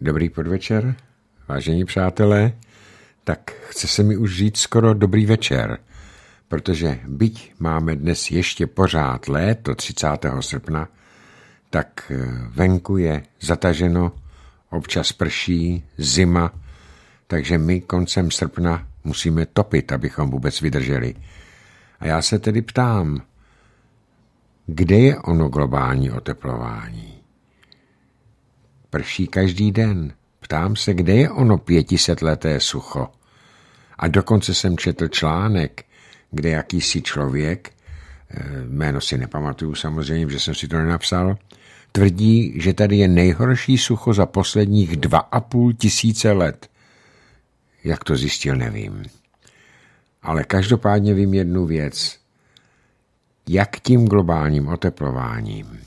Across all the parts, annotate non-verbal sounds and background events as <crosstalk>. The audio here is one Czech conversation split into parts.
Dobrý podvečer, vážení přátelé. Tak chce se mi už říct skoro dobrý večer, protože byť máme dnes ještě pořád léto 30. srpna, tak eh, venku je zataženo, občas prší, zima, takže my koncem srpna musíme topit, abychom vůbec vydrželi. A já se tedy ptám, kde je ono globální oteplování? Prší každý den. Ptám se, kde je ono pětisetleté sucho. A dokonce jsem četl článek, kde jakýsi člověk, eh, jméno si nepamatuju samozřejmě, že jsem si to nenapsal, tvrdí, že tady je nejhorší sucho za posledních dva a půl tisíce let. Jak to zjistil, nevím. Ale každopádně vím jednu věc. Jak tím globálním oteplováním,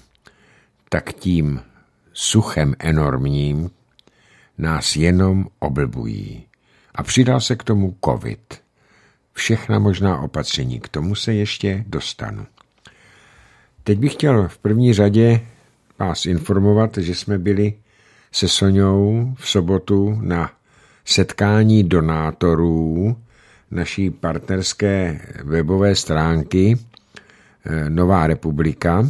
tak tím suchem enormním nás jenom oblbují. A přidal se k tomu covid. Všechna možná opatření, k tomu se ještě dostanu. Teď bych chtěl v první řadě vás informovat, že jsme byli se Soňou v sobotu na setkání donátorů naší partnerské webové stránky eh, Nová republika,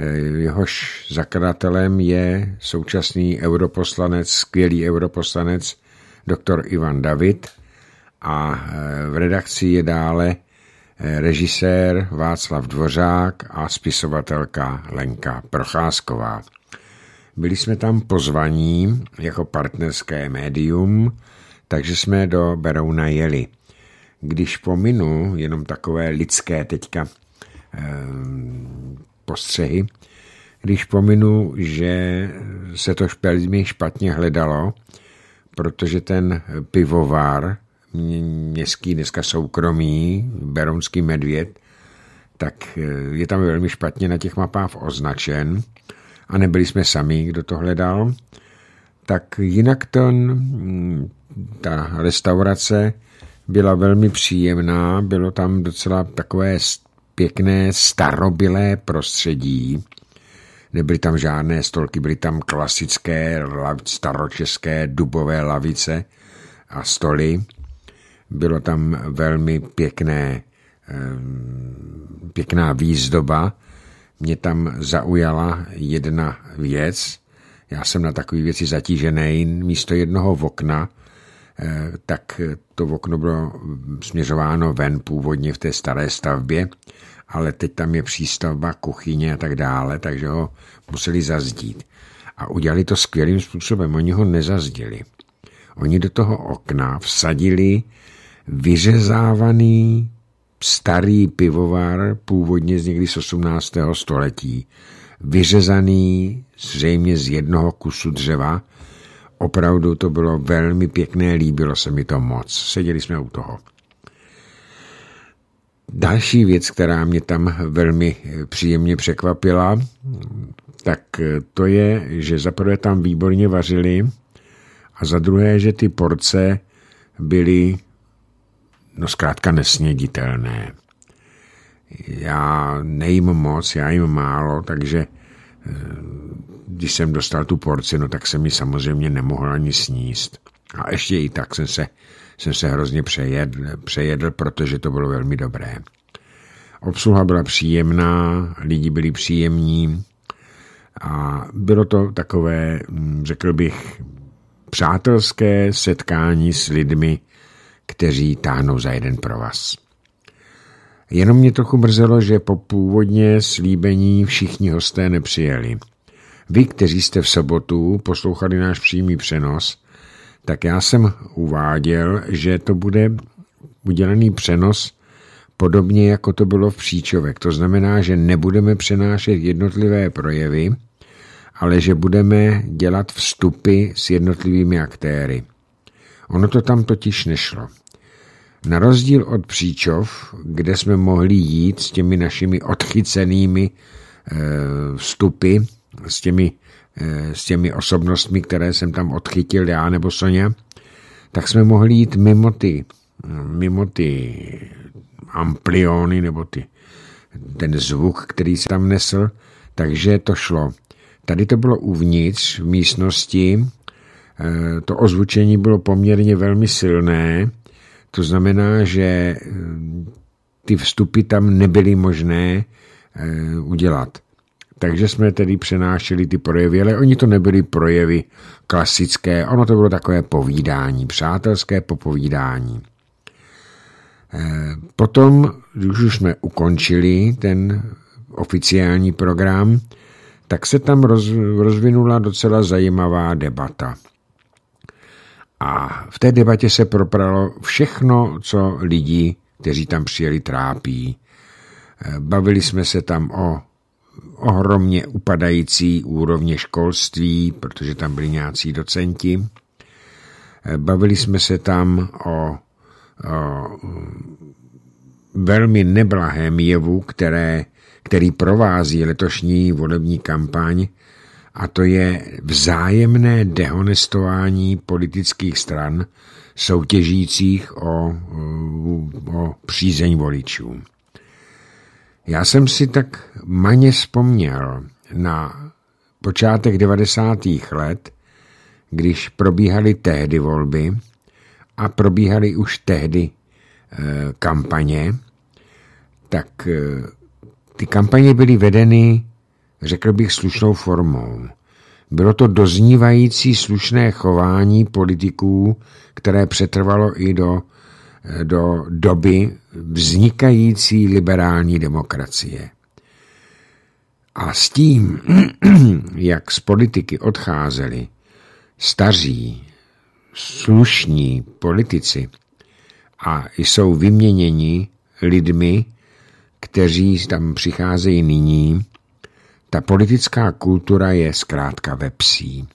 Eh, jehož zakladatelem je současný europoslanec, skvělý europoslanec, doktor Ivan David a eh, v redakci je dále eh, režisér Václav Dvořák a spisovatelka Lenka Procházková. Byli jsme tam pozvaní jako partnerské médium, takže jsme do Berouna jeli. Když pominu jenom takové lidské teďka postřehy, když pominu, že se to šperzmi špatně hledalo, protože ten pivovár, městský dneska soukromý, Berounský medvěd, tak eh, je tam velmi špatně na těch mapách označen a nebyli jsme sami, kdo to hledal. Tak jinak ten, mm, ta restaurace byla velmi příjemná, bylo tam docela takové pěkné starobilé prostředí. Nebyly tam žádné stolky, byly tam klasické staročeské dubové lavice a stoly. Bylo tam velmi pěkné, eh, pěkná výzdoba. Mě tam zaujala jedna věc. Já jsem na takové věci zatížený. Místo jednoho okna, eh, tak to okno bylo směřováno ven původně v té staré stavbě ale teď tam je přístavba, kuchyně a tak dále, takže ho museli zazdít. A udělali to skvělým způsobem, oni ho nezazdili. Oni do toho okna vsadili vyřezávaný starý pivovar, původně z někdy z 18. století, vyřezaný zřejmě z jednoho kusu dřeva. Opravdu to bylo velmi pěkné, líbilo se mi to moc. Seděli jsme u toho. Další věc, která mě tam velmi eh, příjemně překvapila, tak eh, to je, že za prvé tam výborně vařili a za druhé, že ty porce byly no zkrátka nesněditelné. Já nejím moc, já jim málo, takže eh, když jsem dostal tu porci, no tak jsem ji samozřejmě nemohl ani sníst. A ještě i tak jsem se jsem se hrozně přejedl, přejedl, protože to bylo velmi dobré. Obsluha byla příjemná, lidi byli příjemní a bylo to takové, mm, řekl bych, přátelské setkání s lidmi, kteří táhnou za jeden provaz. Jenom mě trochu mrzelo, že po původně slíbení všichni hosté nepřijeli. Vy, kteří jste v sobotu poslouchali náš přímý přenos, tak já jsem uváděl, že to bude udělaný přenos podobně, jako to bylo v příčovek. To znamená, že nebudeme přenášet jednotlivé projevy, ale že budeme dělat vstupy s jednotlivými aktéry. Ono to tam totiž nešlo. Na rozdíl od příčov, kde jsme mohli jít s těmi našimi odchycenými eh, vstupy, s těmi Eh, s těmi osobnostmi, které jsem tam odchytil já nebo Soně, tak jsme mohli jít mimo ty, mimo ty ampliony nebo ty, ten zvuk, který se tam nesl, takže to šlo. Tady to bylo uvnitř v místnosti, eh, to ozvučení bylo poměrně velmi silné, to znamená, že eh, ty vstupy tam nebyly možné udělat. Takže jsme tedy přenášeli ty projevy, ale oni to nebyly projevy klasické, ono to bylo takové povídání, přátelské popovídání. Eh, potom, když už jsme ukončili ten oficiální program, tak se tam rozvinula docela zajímavá debata. A v té debatě se propralo všechno, co lidi, kteří tam přijeli, trápí. Eh, bavili jsme se tam o ohromně upadající úrovně školství, protože tam byli nějací docenti. Eh, bavili jsme se tam o, o velmi neblahém jevu, které, který provází letošní volební kampaň, a to je vzájemné dehonestování politických stran soutěžících o, o přízeň voličů. Já jsem si tak maně vzpomněl na počátek 90. let, když probíhaly tehdy volby a probíhaly už tehdy e, kampaně, tak e, ty kampaně byly vedeny, řekl bych, slušnou formou. Bylo to doznívající slušné chování politiků, které přetrvalo i do do doby vznikající liberální demokracie. A s tím, <clears throat> jak z politiky odcházeli staří, slušní politici a jsou vyměněni lidmi, kteří tam přicházejí nyní, ta politická kultura je zkrátka ve psí.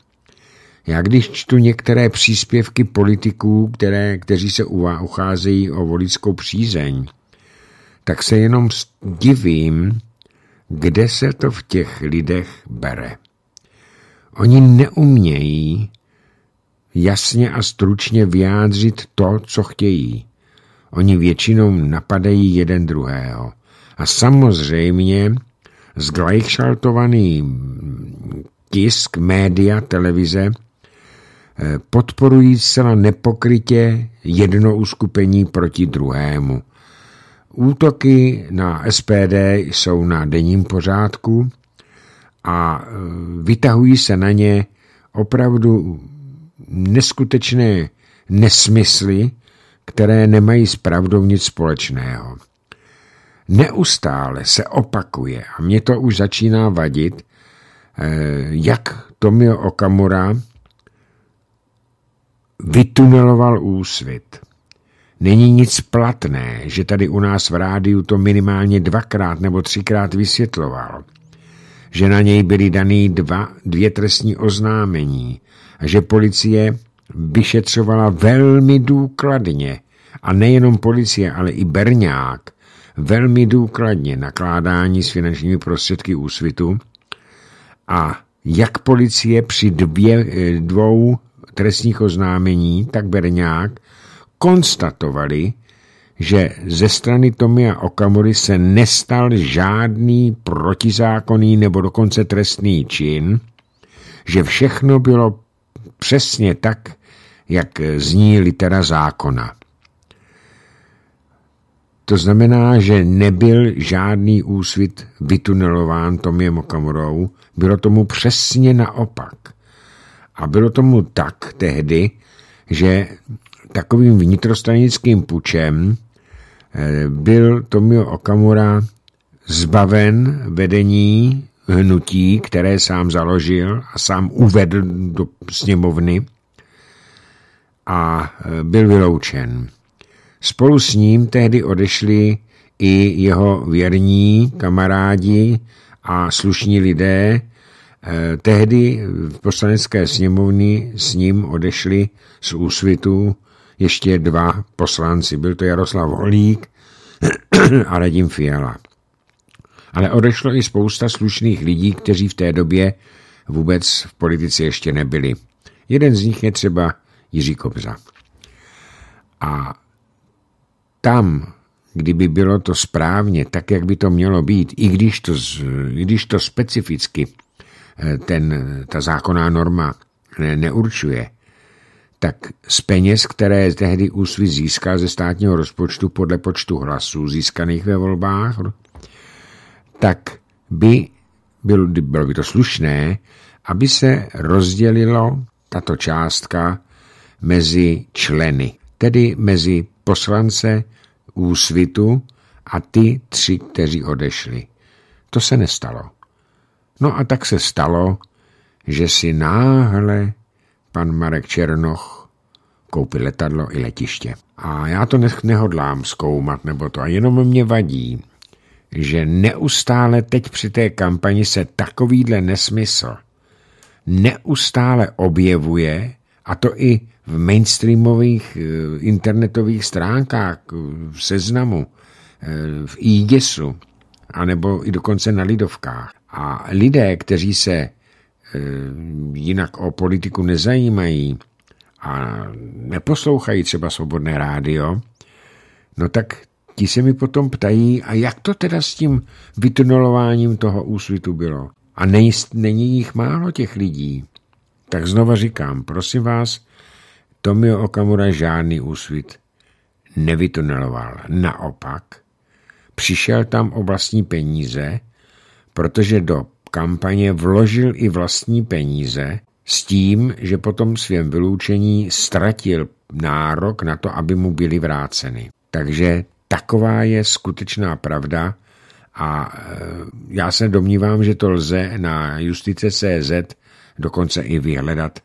Já když čtu některé příspěvky politiků, které, kteří se ucházejí o voličskou přízeň, tak se jenom divím, kde se to v těch lidech bere. Oni neumějí jasně a stručně vyjádřit to, co chtějí. Oni většinou napadají jeden druhého. A samozřejmě zglajkšaltovaný tisk, média, televize – Eh, podporují zcela nepokrytě jedno uskupení proti druhému. Útoky na SPD jsou na denním pořádku a eh, vytahují se na ně opravdu neskutečné nesmysly, které nemají s pravdou nic společného. Neustále se opakuje a mě to už začíná vadit, eh, jak Tomio Okamura vytuneloval úsvit. Není nic platné, že tady u nás v rádiu to minimálně dvakrát nebo třikrát vysvětloval, že na něj byly daný dva, dvě trestní oznámení a že policie vyšetřovala velmi důkladně a nejenom policie, ale i Berňák velmi důkladně nakládání s finančními prostředky úsvitu a jak policie při dvě, eh, dvou trestních oznámení, tak Berňák, konstatovali, že ze strany Tomia Okamury se nestal žádný protizákonný nebo dokonce trestný čin, že všechno bylo přesně tak, jak zní litera zákona. To znamená, že nebyl žádný úsvit vytunelován Tomiem Okamurou, bylo tomu přesně naopak. A bylo tomu tak tehdy, že takovým vnitrostranickým pučem eh, byl Tomio Okamura zbaven vedení hnutí, které sám založil a sám uvedl do sněmovny a eh, byl vyloučen. Spolu s ním tehdy odešli i jeho věrní kamarádi a slušní lidé, Eh, tehdy v poslanecké sněmovny s ním odešli z úsvitu ještě dva poslanci. Byl to Jaroslav Holík <clears throat> a Radim Fiala. Ale odešlo i spousta slušných lidí, kteří v té době vůbec v politice ještě nebyli. Jeden z nich je třeba Jiří Kobza. A tam, kdyby bylo to správně, tak, jak by to mělo být, i když to, i když to specificky Eh, ten, ta zákonná norma neurčuje, tak z peněz, které tehdy úsvit získal ze státního rozpočtu podle počtu hlasů získaných ve volbách, tak by bylo, bylo by to slušné, aby se rozdělilo tato částka mezi členy, tedy mezi poslance úsvitu a ty tři, kteří odešli. To se nestalo. No a tak se stalo, že si náhle pan Marek Černoch koupil letadlo i letiště. A já to nehodlám zkoumat nebo to. A jenom mě vadí, že neustále teď při té kampani se takovýhle nesmysl neustále objevuje, a to i v mainstreamových eh, internetových stránkách, eh, v seznamu, eh, v IDESu, anebo i dokonce na lidovkách. A lidé, kteří se eh, jinak o politiku nezajímají a neposlouchají třeba svobodné rádio, no tak ti se mi potom ptají, a jak to teda s tím vytunelováním toho úsvitu bylo. A nejist, není jich málo těch lidí. Tak znova říkám, prosím vás, Tomio Okamura žádný úsvit nevytuneloval. Naopak, přišel tam o vlastní peníze, protože do kampaně vložil i vlastní peníze s tím, že potom svém vyloučení ztratil nárok na to, aby mu byly vráceny. Takže taková je skutečná pravda a e, já se domnívám, že to lze na justice.cz dokonce i vyhledat,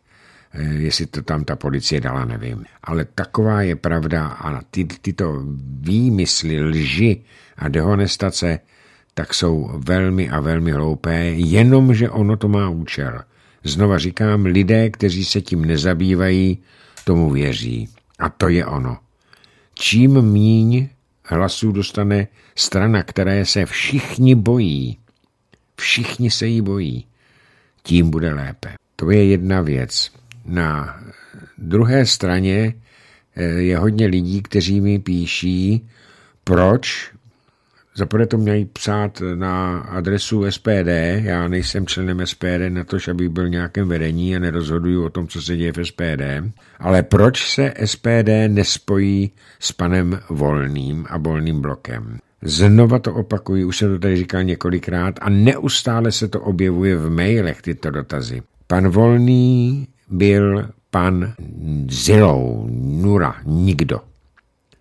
e, jestli to tam ta policie dala, nevím. Ale taková je pravda a ty, tyto výmysly, lži a dehonestace tak jsou velmi a velmi hloupé, jenomže ono to má účel. Znova říkám, lidé, kteří se tím nezabývají, tomu věří. A to je ono. Čím míň hlasů dostane strana, které se všichni bojí, všichni se jí bojí, tím bude lépe. To je jedna věc. Na druhé straně eh, je hodně lidí, kteří mi píší, proč Zaprvé to měli psát na adresu SPD, já nejsem členem SPD na to, bych byl nějakém vedení a nerozhoduju o tom, co se děje v SPD, ale proč se SPD nespojí s panem Volným a Volným blokem? Znova to opakuji, už jsem to tady říkal několikrát a neustále se to objevuje v mailech tyto dotazy. Pan Volný byl pan Zilou, Nura, nikdo.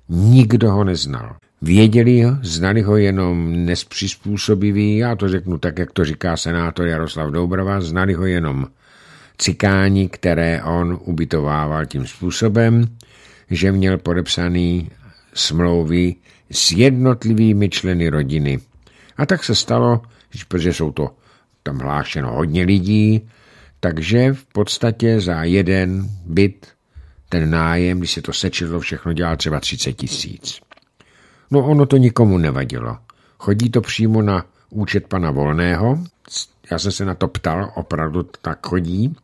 Nikdo ho neznal. Věděli ho, znali ho jenom nespřizpůsobiví, já to řeknu tak, jak to říká senátor Jaroslav Doubrava, znali ho jenom cikáni, které on ubytovával tím způsobem, že měl podepsaný smlouvy s jednotlivými členy rodiny. A tak se stalo, protože jsou to tam hlášeno hodně lidí, takže v podstatě za jeden byt ten nájem, když se to sečetlo, všechno dělá třeba 30 tisíc. No ono to nikomu nevadilo. Chodí to přímo na účet pana Volného. Já jsem se na to ptal, opravdu to tak chodí.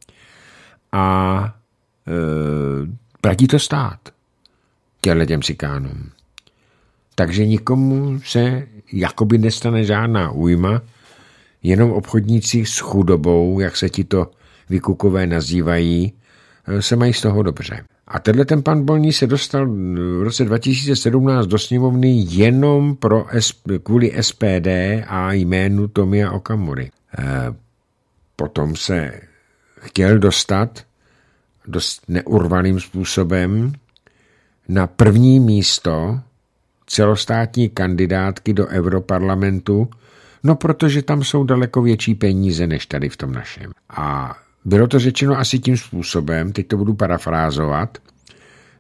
A e, platí to stát těhle těm cikánům. Takže nikomu se jakoby nestane žádná újma, jenom obchodníci s chudobou, jak se ti to vykukové nazývají, e, se mají z toho dobře. A tenhle ten pan Bolní se dostal v roce 2017 do sněmovny jenom pro S- kvůli SPD a jménu Tomia Okamury. E, potom se chtěl dostat dost neurvaným způsobem na první místo celostátní kandidátky do Europarlamentu, no protože tam jsou daleko větší peníze než tady v tom našem. A bylo to řečeno asi tím způsobem, teď to budu parafrázovat,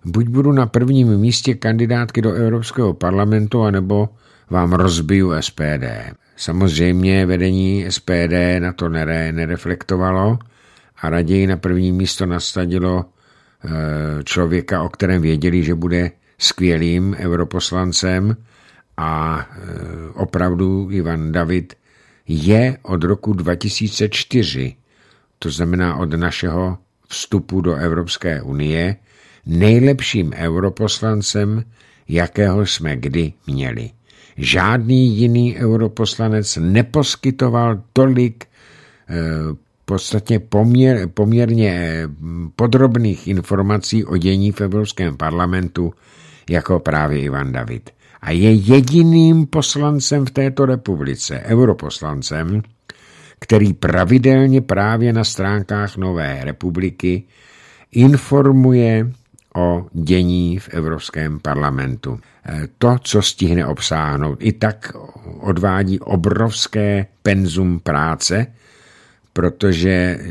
buď budu na prvním místě kandidátky do Evropského parlamentu, anebo vám rozbiju SPD. Samozřejmě vedení SPD na to nere, nereflektovalo a raději na první místo nasadilo eh, člověka, o kterém věděli, že bude skvělým europoslancem a eh, opravdu Ivan David je od roku 2004 to znamená od našeho vstupu do Evropské unie, nejlepším europoslancem, jakého jsme kdy měli. Žádný jiný europoslanec neposkytoval tolik eh, podstatně poměr, poměrně eh, podrobných informací o dění v Evropském parlamentu jako právě Ivan David. A je jediným poslancem v této republice, europoslancem, který pravidelně právě na stránkách Nové republiky informuje o dění v Evropském parlamentu. Eh, to, co stihne obsáhnout, i tak odvádí obrovské penzum práce, protože eh,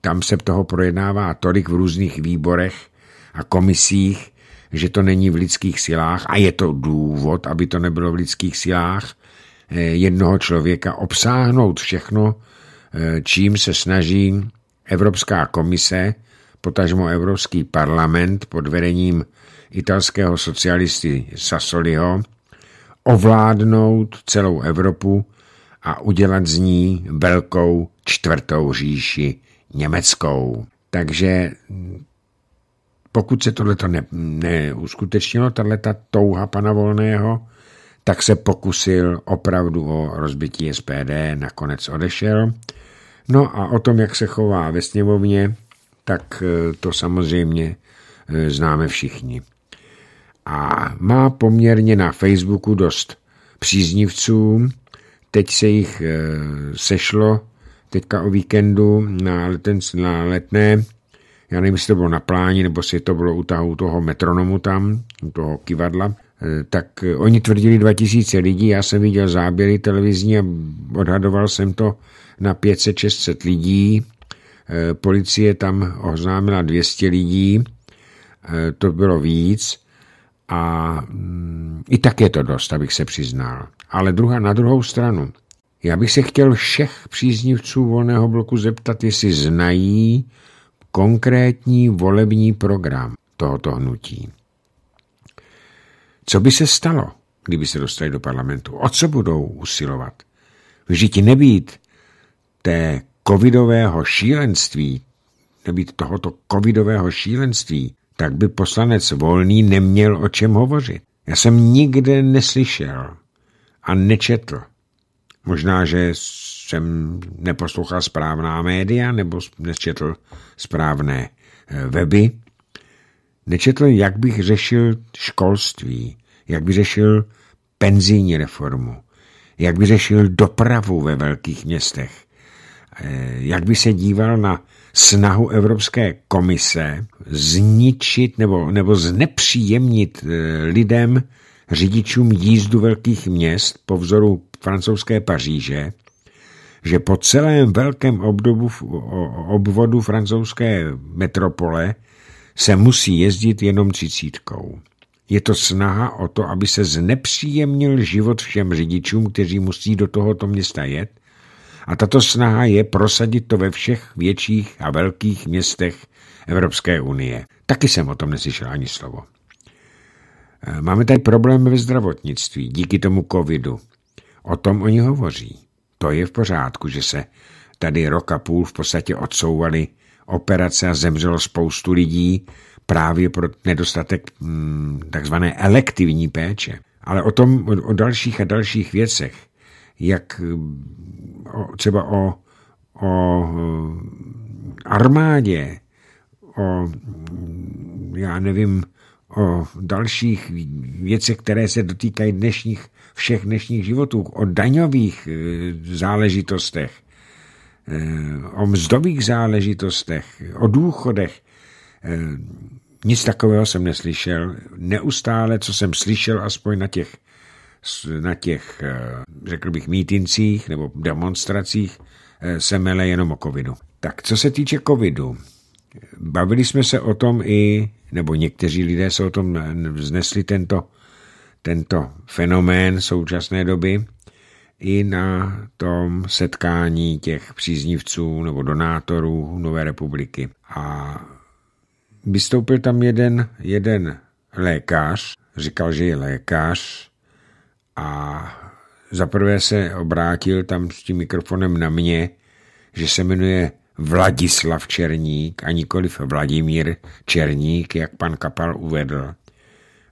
tam se toho projednává tolik v různých výborech a komisích, že to není v lidských silách a je to důvod, aby to nebylo v lidských silách, Eh, jednoho člověka obsáhnout všechno, eh, čím se snaží Evropská komise, potažmo Evropský parlament pod vedením italského socialisty Sassoliho, ovládnout celou Evropu a udělat z ní velkou čtvrtou říši německou. Takže pokud se tohle ne, neuskutečnilo, tahle ta touha pana Volného tak se pokusil opravdu o rozbití SPD, nakonec odešel. No a o tom, jak se chová ve sněmovně, tak eh, to samozřejmě eh, známe všichni. A má poměrně na Facebooku dost příznivců. Teď se jich eh, sešlo teďka o víkendu na, leten, na letné. Já nevím, jestli to bylo na pláni, nebo si to bylo u toho metronomu tam, u toho kivadla tak eh, oni tvrdili 2000 lidí, já jsem viděl záběry televizní a odhadoval jsem to na 500-600 lidí. Eh, policie tam oznámila 200 lidí, eh, to bylo víc a mm, i tak je to dost, abych se přiznal. Ale druhá, na druhou stranu, já bych se chtěl všech příznivců volného bloku zeptat, jestli znají konkrétní volební program tohoto hnutí. Co by se stalo, kdyby se dostali do parlamentu? O co budou usilovat? Vždyť nebýt té covidového šílenství, nebýt tohoto covidového šílenství, tak by poslanec Volný neměl o čem hovořit. Já jsem nikde neslyšel a nečetl. Možná, že jsem neposlouchal správná média nebo nečetl správné eh, weby, nečetl, jak bych řešil školství, jak by řešil penzijní reformu, jak by řešil dopravu ve velkých městech, eh, jak by se díval na snahu Evropské komise zničit nebo, nebo znepříjemnit eh, lidem, řidičům jízdu velkých měst po vzoru francouzské Paříže, že po celém velkém obdobu, obvodu francouzské metropole se musí jezdit jenom třicítkou. Je to snaha o to, aby se znepříjemnil život všem řidičům, kteří musí do tohoto města jet, a tato snaha je prosadit to ve všech větších a velkých městech Evropské unie. Taky jsem o tom neslyšel ani slovo. Eh, máme tady problém ve zdravotnictví díky tomu covidu. O tom oni hovoří. To je v pořádku, že se tady rok a půl v podstatě odsouvali operace a zemřelo spoustu lidí právě pro nedostatek mm, takzvané elektivní péče. Ale o tom, o dalších a dalších věcech, jak mm, třeba o, o mm, armádě, o, já nevím, o dalších věcech, které se dotýkají dnešních, všech dnešních životů, o daňových e, záležitostech, Eh, o mzdových záležitostech, o důchodech. Eh, nic takového jsem neslyšel. Neustále, co jsem slyšel, aspoň na těch, na těch eh, řekl bych, mítincích nebo demonstracích, se mele jenom o covidu. Tak co se týče covidu, bavili jsme se o tom i, nebo někteří lidé se o tom vznesli tento, tento fenomén současné doby, i na tom setkání těch příznivců nebo donátorů Nové republiky. A vystoupil tam jeden, jeden lékař, říkal, že je lékař a zaprvé se obrátil tam s tím mikrofonem na mě, že se jmenuje Vladislav Černík a nikoliv Vladimír Černík, jak pan Kapal uvedl.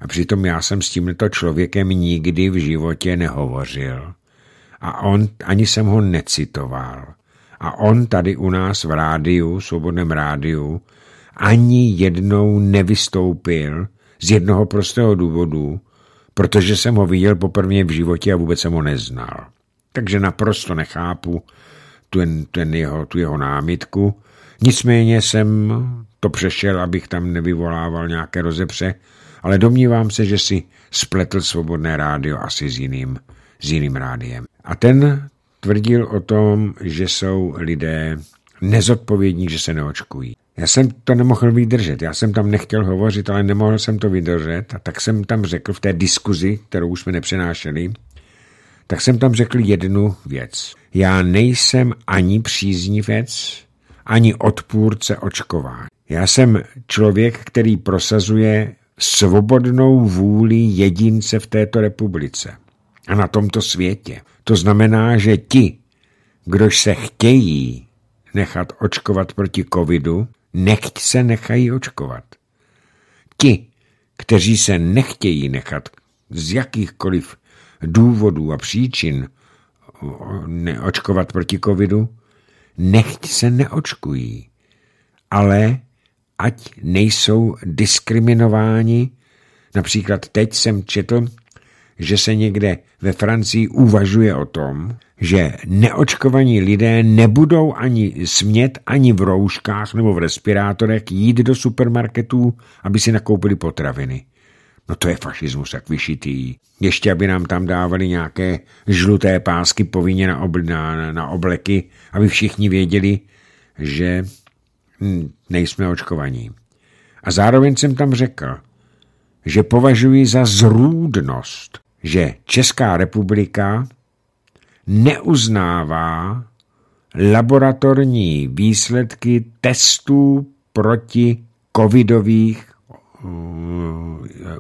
A přitom já jsem s tímto člověkem nikdy v životě nehovořil a on ani jsem ho necitoval. A on tady u nás v rádiu, svobodném rádiu, ani jednou nevystoupil z jednoho prostého důvodu, protože jsem ho viděl poprvé v životě a vůbec jsem ho neznal. Takže naprosto nechápu ten, ten jeho, tu jeho námitku. Nicméně jsem to přešel, abych tam nevyvolával nějaké rozepře, ale domnívám se, že si spletl svobodné rádio asi s jiným s jiným rádiem. A ten tvrdil o tom, že jsou lidé nezodpovědní, že se neočkují. Já jsem to nemohl vydržet, já jsem tam nechtěl hovořit, ale nemohl jsem to vydržet a tak jsem tam řekl v té diskuzi, kterou už jsme nepřenášeli, tak jsem tam řekl jednu věc. Já nejsem ani příznivec, ani odpůrce očkování. Já jsem člověk, který prosazuje svobodnou vůli jedince v této republice na tomto světě. To znamená, že ti, kdož se chtějí nechat očkovat proti covidu, nechť se nechají očkovat. Ti, kteří se nechtějí nechat z jakýchkoliv důvodů a příčin neočkovat proti covidu, nechť se neočkují, ale ať nejsou diskriminováni. Například teď jsem četl, že se někde ve Francii uvažuje o tom, že neočkovaní lidé nebudou ani smět, ani v rouškách nebo v respirátorech jít do supermarketů, aby si nakoupili potraviny. No to je fašismus jak vyšitý. Ještě aby nám tam dávali nějaké žluté pásky povinně na, ob, na, na obleky, aby všichni věděli, že hm, nejsme očkovaní. A zároveň jsem tam řekl, že považuji za zrůdnost že Česká republika neuznává laboratorní výsledky testů proti covidových eh,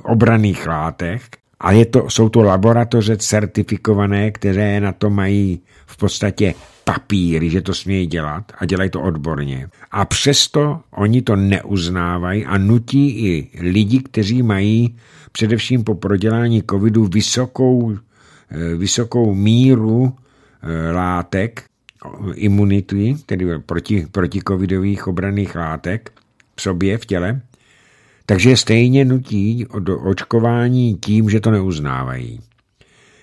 obraných látek a je to, jsou to laboratoře certifikované, které na to mají v podstatě papíry, že to smějí dělat a dělají to odborně. A přesto oni to neuznávají a nutí i lidi, kteří mají především po prodělání covidu vysokou, eh, vysokou míru eh, látek, imunity, tedy proti, proti covidových obraných látek v sobě, v těle, takže stejně nutí do očkování tím, že to neuznávají.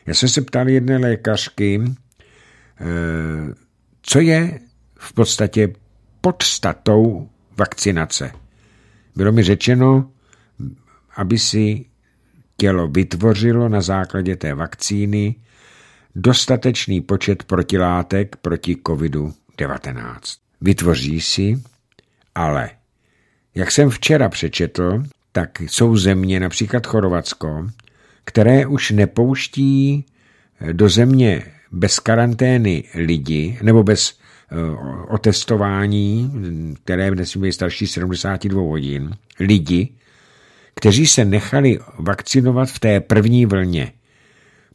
Já jsem se ptal jedné lékařky, Eh, co je v podstatě podstatou vakcinace. Bylo mi řečeno, aby si tělo vytvořilo na základě té vakcíny dostatečný počet protilátek proti COVID-19. Vytvoří si, ale jak jsem včera přečetl, tak jsou země, například Chorvatsko, které už nepouští do země bez karantény lidi nebo bez eh, otestování, které dnes být starší 72 hodin, lidi, kteří se nechali vakcinovat v té první vlně,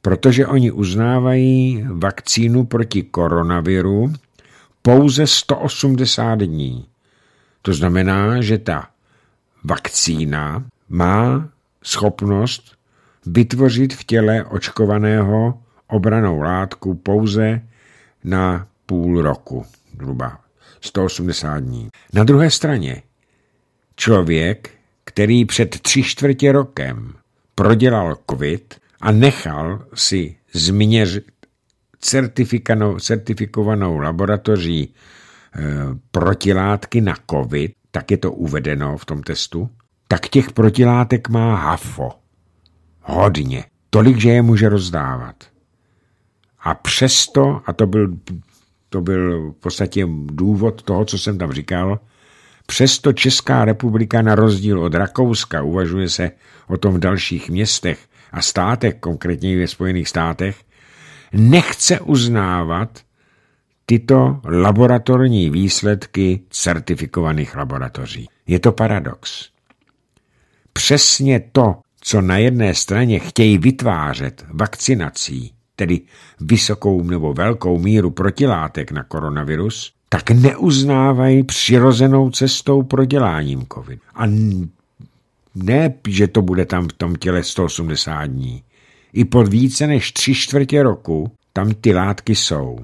protože oni uznávají vakcínu proti koronaviru pouze 180 dní. To znamená, že ta vakcína má schopnost vytvořit v těle očkovaného obranou látku pouze na půl roku, zhruba 180 dní. Na druhé straně člověk, který před tři čtvrtě rokem prodělal covid a nechal si změřit certifikovanou laboratoří eh, protilátky na covid, tak je to uvedeno v tom testu, tak těch protilátek má hafo. Hodně. Tolik, že je může rozdávat. A přesto, a to byl, to byl v podstatě důvod toho, co jsem tam říkal, přesto Česká republika na rozdíl od Rakouska, uvažuje se o tom v dalších městech a státech, konkrétně ve Spojených státech, nechce uznávat tyto laboratorní výsledky certifikovaných laboratoří. Je to paradox. Přesně to, co na jedné straně chtějí vytvářet vakcinací, tedy vysokou nebo velkou míru protilátek na koronavirus, tak neuznávají přirozenou cestou proděláním COVID. A ne, že to bude tam v tom těle 180 dní. I po více než tři čtvrtě roku tam ty látky jsou.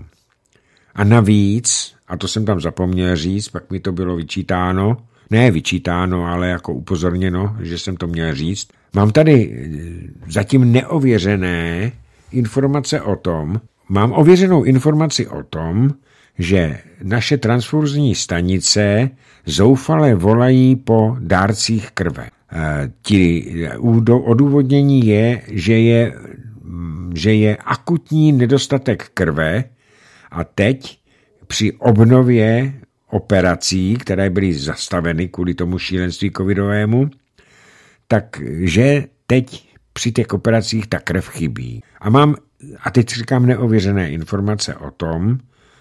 A navíc, a to jsem tam zapomněl říct, pak mi to bylo vyčítáno, ne vyčítáno, ale jako upozorněno, že jsem to měl říct, mám tady e, zatím neověřené informace o tom, mám ověřenou informaci o tom, že naše transfuzní stanice zoufale volají po dárcích krve. E, ti e, odůvodnění je, že je, mm, že je akutní nedostatek krve a teď při obnově operací, které byly zastaveny kvůli tomu šílenství covidovému, takže teď při těch operacích ta krev chybí. A mám, a teď říkám neověřené informace o tom,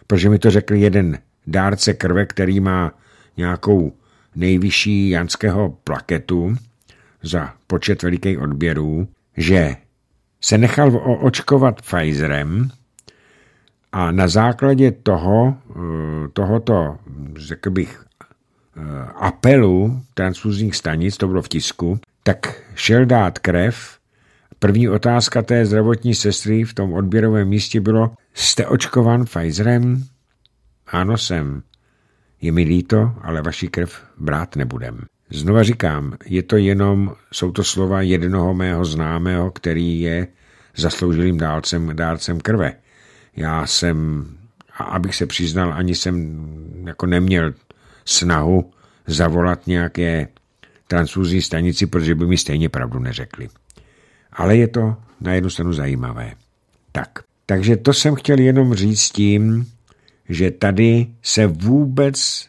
protože mi to řekl jeden dárce krve, který má nějakou nejvyšší janského plaketu za počet velikých odběrů, že se nechal očkovat Pfizerem a na základě toho, eh, tohoto, řekl bych, eh, apelu transfuzních stanic, to bylo v tisku, tak šel dát krev První otázka té zdravotní sestry v tom odběrovém místě bylo, jste očkovan Pfizerem? Ano, jsem. Je mi líto, ale vaši krev brát nebudem. Znova říkám, je to jenom, jsou to slova jednoho mého známého, který je zasloužilým dárcem, dárcem krve. Já jsem, a abych se přiznal, ani jsem jako neměl snahu zavolat nějaké transfuzní stanici, protože by mi stejně pravdu neřekli ale je to na jednu stranu zajímavé. Tak, takže to jsem chtěl jenom říct tím, že tady se vůbec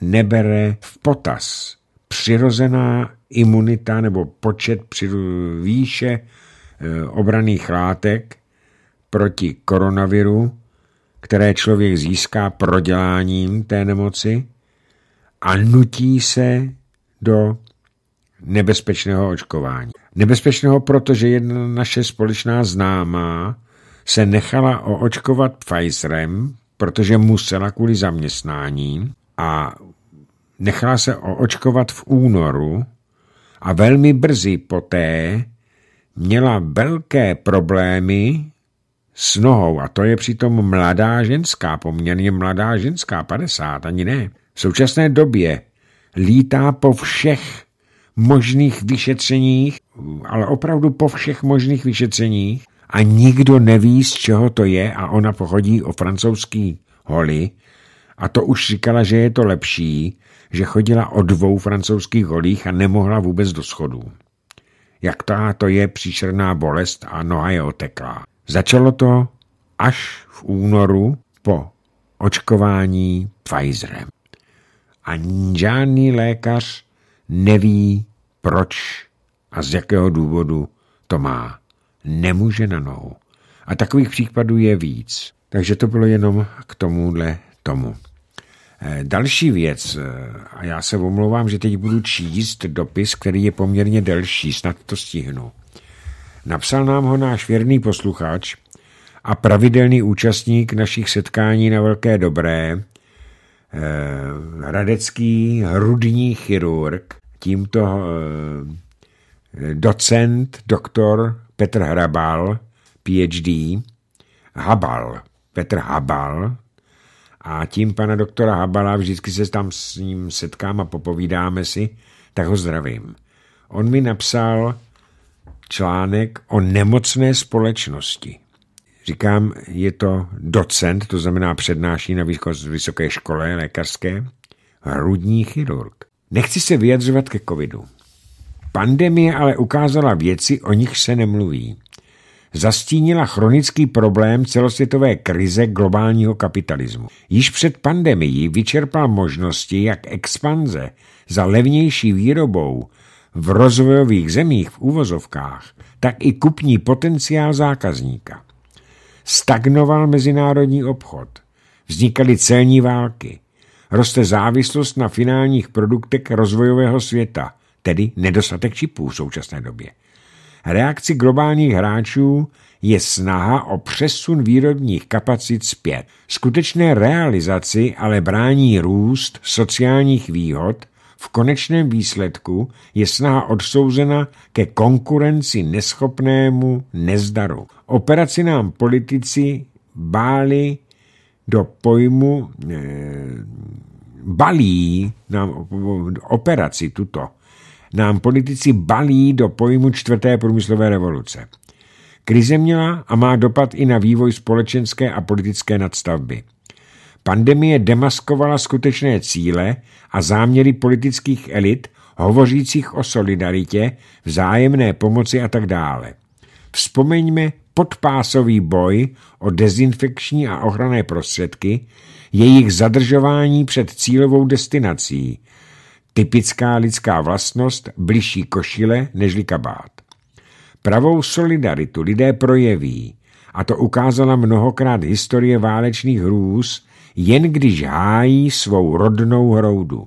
nebere v potaz přirozená imunita nebo počet výše e, obraných látek proti koronaviru, které člověk získá proděláním té nemoci a nutí se do nebezpečného očkování. Nebezpečného, protože jedna naše společná známá se nechala oočkovat Pfizerem, protože musela kvůli zaměstnání a nechala se oočkovat v únoru a velmi brzy poté měla velké problémy s nohou a to je přitom mladá ženská, poměrně mladá ženská, 50, ani ne. V současné době lítá po všech možných vyšetřeních, ale opravdu po všech možných vyšetřeních a nikdo neví, z čeho to je a ona pochodí o francouzský holy a to už říkala, že je to lepší, že chodila o dvou francouzských holích a nemohla vůbec do schodů. Jak ta to je příšerná bolest a noha je oteklá. Začalo to až v únoru po očkování Pfizerem. A žádný lékař neví, proč a z jakého důvodu to má. Nemůže na nohu. A takových případů je víc. Takže to bylo jenom k tomuhle tomu. Eh, další věc, eh, a já se omlouvám, že teď budu číst dopis, který je poměrně delší, snad to stihnu. Napsal nám ho náš věrný posluchač a pravidelný účastník našich setkání na Velké Dobré, eh, radecký hrudní chirurg, tímto eh, docent, doktor Petr Hrabal, PhD, Habal, Petr Habal, a tím pana doktora Habala, vždycky se tam s ním setkám a popovídáme si, tak ho zdravím. On mi napsal článek o nemocné společnosti. Říkám, je to docent, to znamená přednáší na vysoké škole lékařské, hrudní chirurg. Nechci se vyjadřovat ke covidu. Pandemie ale ukázala věci, o nich se nemluví. Zastínila chronický problém celosvětové krize globálního kapitalismu. Již před pandemií vyčerpal možnosti, jak expanze za levnější výrobou v rozvojových zemích v úvozovkách, tak i kupní potenciál zákazníka. Stagnoval mezinárodní obchod, vznikaly celní války, roste závislost na finálních produktech rozvojového světa, tedy nedostatek čipů v současné době. Reakci globálních hráčů je snaha o přesun výrobních kapacit zpět. Skutečné realizaci ale brání růst sociálních výhod v konečném výsledku je snaha odsouzena ke konkurenci neschopnému nezdaru. Operaci nám politici báli do pojmu e, balí nám operaci tuto nám politici balí do pojmu čtvrté průmyslové revoluce. Krize měla a má dopad i na vývoj společenské a politické nadstavby. Pandemie demaskovala skutečné cíle a záměry politických elit, hovořících o solidaritě, vzájemné pomoci a tak dále. Vzpomeňme podpásový boj o dezinfekční a ochranné prostředky, jejich zadržování před cílovou destinací, typická lidská vlastnost bližší košile nežli kabát. Pravou solidaritu lidé projeví, a to ukázala mnohokrát historie válečných hrůz, jen když hájí svou rodnou hroudu.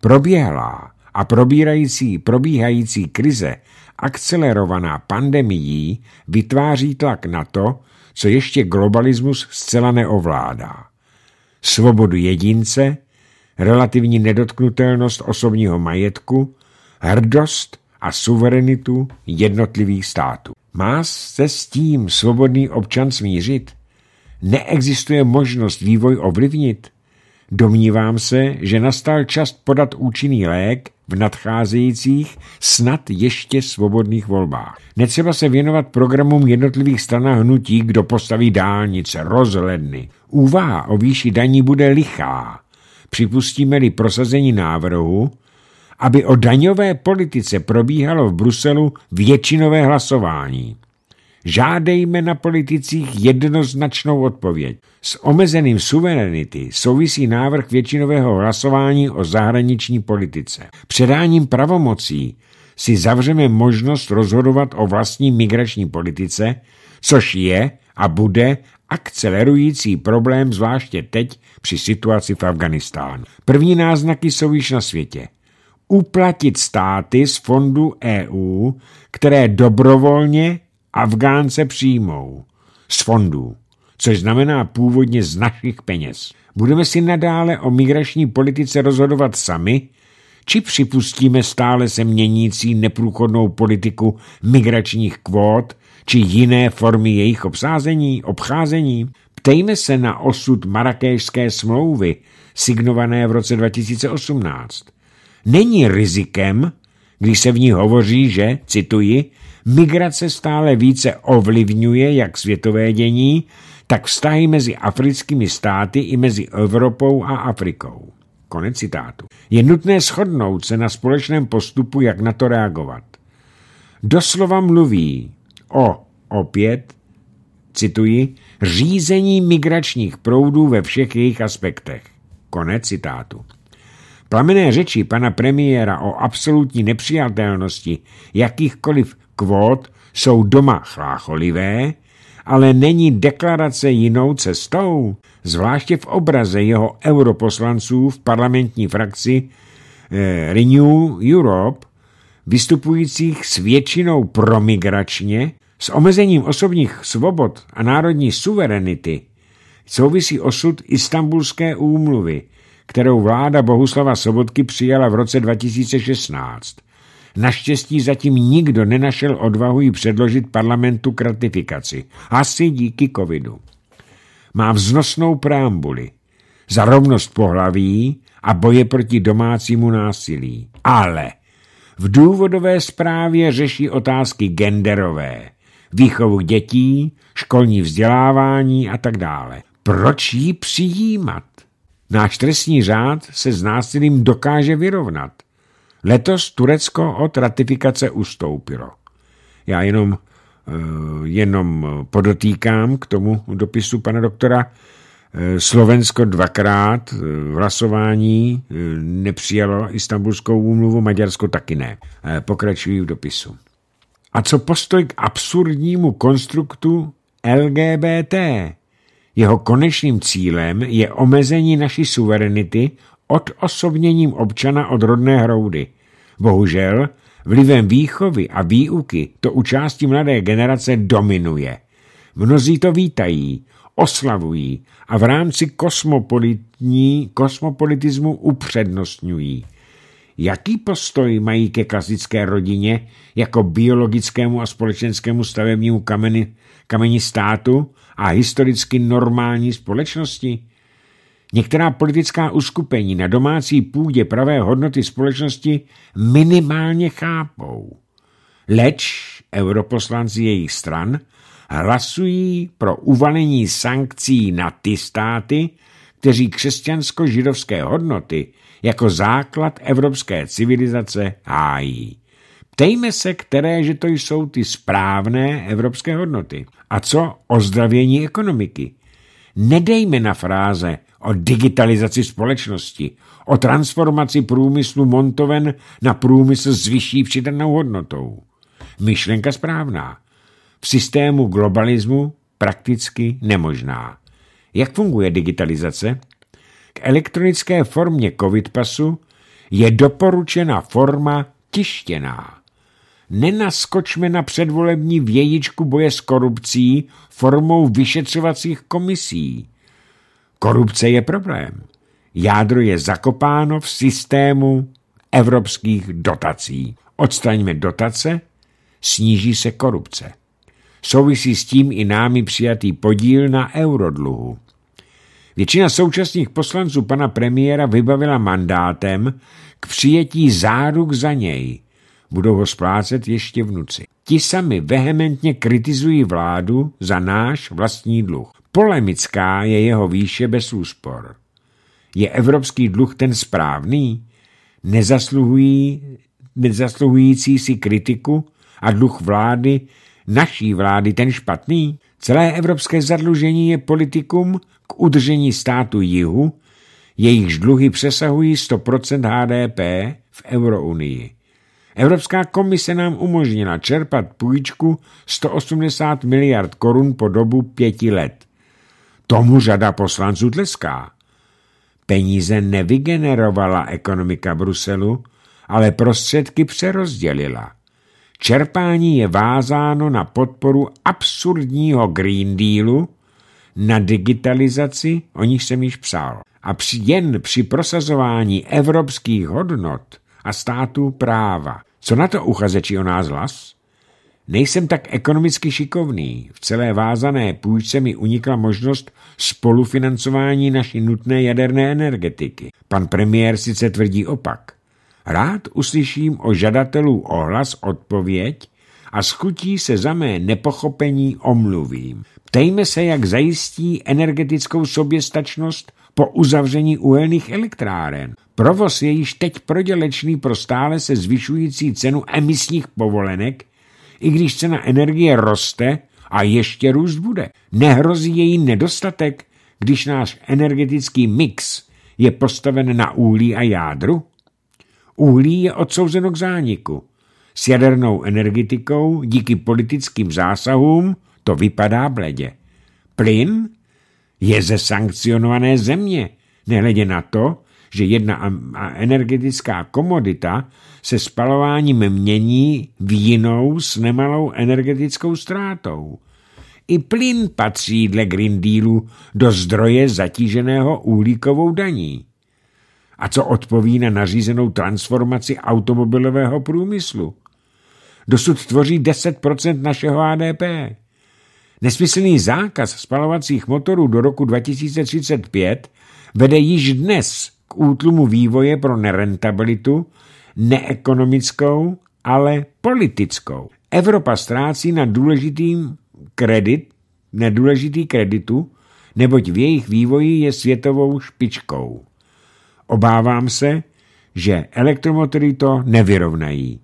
Proběhlá a probírající, probíhající krize akcelerovaná pandemií vytváří tlak na to, co ještě globalismus zcela neovládá. Svobodu jedince, relativní nedotknutelnost osobního majetku, hrdost a suverenitu jednotlivých států. Má se s tím svobodný občan smířit? Neexistuje možnost vývoj ovlivnit? Domnívám se, že nastal čas podat účinný lék v nadcházejících, snad ještě svobodných volbách. Netřeba se věnovat programům jednotlivých stran a hnutí, kdo postaví dálnice, rozhledny. Úvaha o výši daní bude lichá. Připustíme-li prosazení návrhu, aby o daňové politice probíhalo v Bruselu většinové hlasování. Žádejme na politicích jednoznačnou odpověď. S omezeným suverenity souvisí návrh většinového hlasování o zahraniční politice. Předáním pravomocí si zavřeme možnost rozhodovat o vlastní migrační politice, což je a bude akcelerující problém zvláště teď při situaci v Afganistánu. První náznaky jsou již na světě uplatit státy z fondu EU, které dobrovolně Afgánce přijmou z fondů, což znamená původně z našich peněz. Budeme si nadále o migrační politice rozhodovat sami, či připustíme stále se měnící neprůchodnou politiku migračních kvót či jiné formy jejich obsázení, obcházení? Ptejme se na osud marakéšské smlouvy, signované v roce 2018. Není rizikem, když se v ní hovoří, že, cituji, Migrace stále více ovlivňuje jak světové dění, tak vztahy mezi africkými státy i mezi Evropou a Afrikou. Konec citátu. Je nutné shodnout se na společném postupu, jak na to reagovat. Doslova mluví o, opět, cituji, řízení migračních proudů ve všech jejich aspektech. Konec citátu. Plamené řeči pana premiéra o absolutní nepřijatelnosti jakýchkoliv kvót jsou doma chlácholivé, ale není deklarace jinou cestou, zvláště v obraze jeho europoslanců v parlamentní frakci eh, Renew Europe, vystupujících s většinou promigračně, s omezením osobních svobod a národní suverenity, souvisí osud Istanbulské úmluvy, kterou vláda Bohuslava Sobotky přijala v roce 2016 – Naštěstí zatím nikdo nenašel odvahu ji předložit parlamentu k ratifikaci. Asi díky covidu. Má vznosnou preambuli za rovnost pohlaví a boje proti domácímu násilí. Ale v důvodové zprávě řeší otázky genderové, výchovu dětí, školní vzdělávání a tak dále. Proč ji přijímat? Náš trestní řád se s násilím dokáže vyrovnat. Letos Turecko od ratifikace ustoupilo. Já jenom, eh, jenom podotýkám k tomu dopisu pana doktora, eh, Slovensko dvakrát eh, v hlasování nepřijalo istambulskou úmluvu, Maďarsko taky ne. Pokračují v dopisu. A co postoj k absurdnímu konstruktu LGBT? Jeho konečným cílem je omezení naší suverenity odosobněním občana od rodné hroudy. Bohužel, vlivem výchovy a výuky to u části mladé generace dominuje. Mnozí to vítají, oslavují a v rámci kosmopolitní, kosmopolitismu upřednostňují. Jaký postoj mají ke klasické rodině jako biologickému a společenskému stavebnímu kameni, kameni státu a historicky normální společnosti? Některá politická uskupení na domácí půdě pravé hodnoty společnosti minimálně chápou. Leč europoslanci jejich stran hlasují pro uvalení sankcí na ty státy, kteří křesťansko-židovské hodnoty jako základ evropské civilizace hájí. Ptejme se, které že to jsou ty správné evropské hodnoty. A co o zdravění ekonomiky? nedejme na fráze o digitalizaci společnosti, o transformaci průmyslu montoven na průmysl s vyšší přidanou hodnotou. Myšlenka správná. V systému globalismu prakticky nemožná. Jak funguje digitalizace? K elektronické formě COVID pasu je doporučena forma tištěná nenaskočme na předvolební vějičku boje s korupcí formou vyšetřovacích komisí. Korupce je problém. Jádro je zakopáno v systému evropských dotací. Odstraňme dotace, sníží se korupce. Souvisí s tím i námi přijatý podíl na eurodluhu. Většina současných poslanců pana premiéra vybavila mandátem k přijetí záruk za něj – budou ho splácet ještě vnuci. Ti sami vehementně kritizují vládu za náš vlastní dluh. Polemická je jeho výše bez úspor. Je evropský dluh ten správný? Nezasluhují, nezasluhující si kritiku a dluh vlády, naší vlády, ten špatný? Celé evropské zadlužení je politikum k udržení státu jihu, jejichž dluhy přesahují 100% HDP v eurounii. Evropská komise nám umožnila čerpat půjčku 180 miliard korun po dobu pěti let. Tomu řada poslanců tleská. Peníze nevygenerovala ekonomika Bruselu, ale prostředky přerozdělila. Čerpání je vázáno na podporu absurdního Green Dealu, na digitalizaci, o níž jsem již psal, a při, jen při prosazování evropských hodnot a států práva co na to uchazeči o nás hlas? Nejsem tak ekonomicky šikovný. V celé vázané půjčce mi unikla možnost spolufinancování naší nutné jaderné energetiky. Pan premiér sice tvrdí opak. Rád uslyším o žadatelů ohlas odpověď a schutí se za mé nepochopení omluvím. Ptejme se, jak zajistí energetickou soběstačnost po uzavření uhelných elektráren. Provoz je již teď prodělečný pro stále se zvyšující cenu emisních povolenek, i když cena energie roste a ještě růst bude. Nehrozí její nedostatek, když náš energetický mix je postaven na uhlí a jádru? Uhlí je odsouzeno k zániku. S jadernou energetikou díky politickým zásahům to vypadá bledě. Plyn je ze sankcionované země, nehledě na to, že jedna energetická komodita se spalováním mění v jinou s nemalou energetickou ztrátou. I plyn patří dle Green Dealu do zdroje zatíženého uhlíkovou daní. A co odpoví na nařízenou transformaci automobilového průmyslu? Dosud tvoří 10% našeho ADP. Nesmyslný zákaz spalovacích motorů do roku 2035 vede již dnes k útlumu vývoje pro nerentabilitu, neekonomickou, ale politickou. Evropa ztrácí na důležitým kredit, nedůležitý kreditu, neboť v jejich vývoji je světovou špičkou. Obávám se, že elektromotory to nevyrovnají.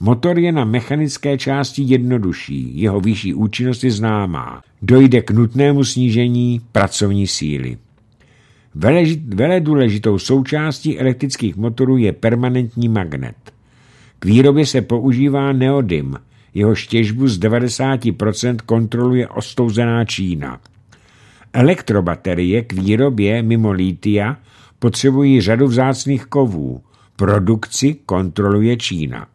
Motor je na mechanické části jednodušší, jeho vyšší účinnost je známá. Dojde k nutnému snížení pracovní síly. Veledůležitou součástí elektrických motorů je permanentní magnet. K výrobě se používá neodym, jeho štěžbu z 90% kontroluje ostouzená Čína. Elektrobaterie k výrobě mimo lítia potřebují řadu vzácných kovů. Produkci kontroluje Čína.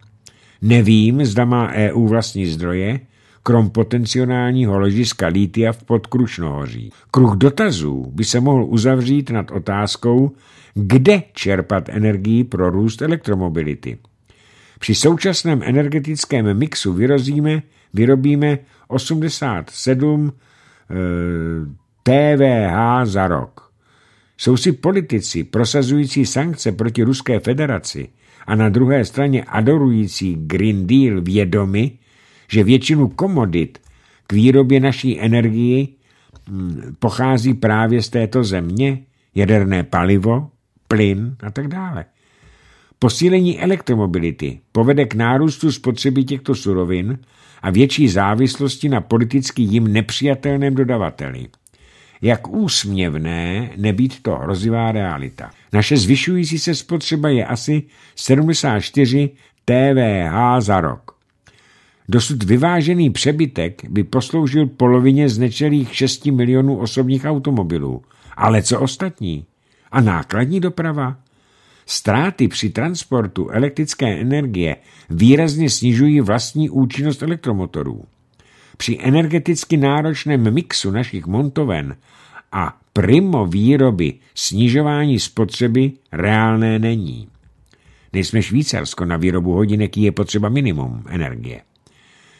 Nevím, zda má EU vlastní zdroje, krom potenciálního ložiska lítia v podkrušnohoří. Kruh dotazů by se mohl uzavřít nad otázkou, kde čerpat energii pro růst elektromobility. Při současném energetickém mixu vyrozíme, vyrobíme 87 e, TVH za rok. Jsou si politici prosazující sankce proti Ruské federaci a na druhé straně adorující Green Deal vědomi, že většinu komodit k výrobě naší energii hm, pochází právě z této země, jaderné palivo, plyn a tak dále. Posílení elektromobility povede k nárůstu spotřeby těchto surovin a větší závislosti na politicky jim nepřijatelném dodavateli. Jak úsměvné nebýt to hrozivá realita. Naše zvyšující se spotřeba je asi 74 TVH za rok. Dosud vyvážený přebytek by posloužil polovině z nečelých 6 milionů osobních automobilů. Ale co ostatní? A nákladní doprava? Ztráty při transportu elektrické energie výrazně snižují vlastní účinnost elektromotorů. Při energeticky náročném mixu našich montoven a primo výroby snižování spotřeby reálné není. Nejsme Švýcarsko, na výrobu hodinek je potřeba minimum energie.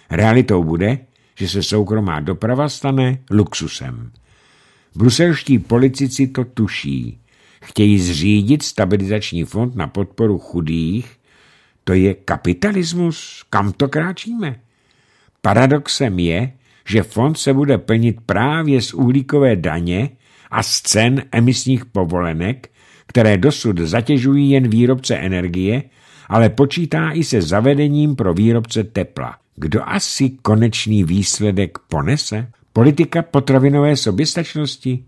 Realitou bude, že se soukromá doprava stane luxusem. Bruselští politici to tuší. Chtějí zřídit stabilizační fond na podporu chudých. To je kapitalismus. Kam to kráčíme? Paradoxem je, že fond se bude plnit právě z uhlíkové daně a z cen emisních povolenek, které dosud zatěžují jen výrobce energie, ale počítá i se zavedením pro výrobce tepla. Kdo asi konečný výsledek ponese? Politika potravinové soběstačnosti?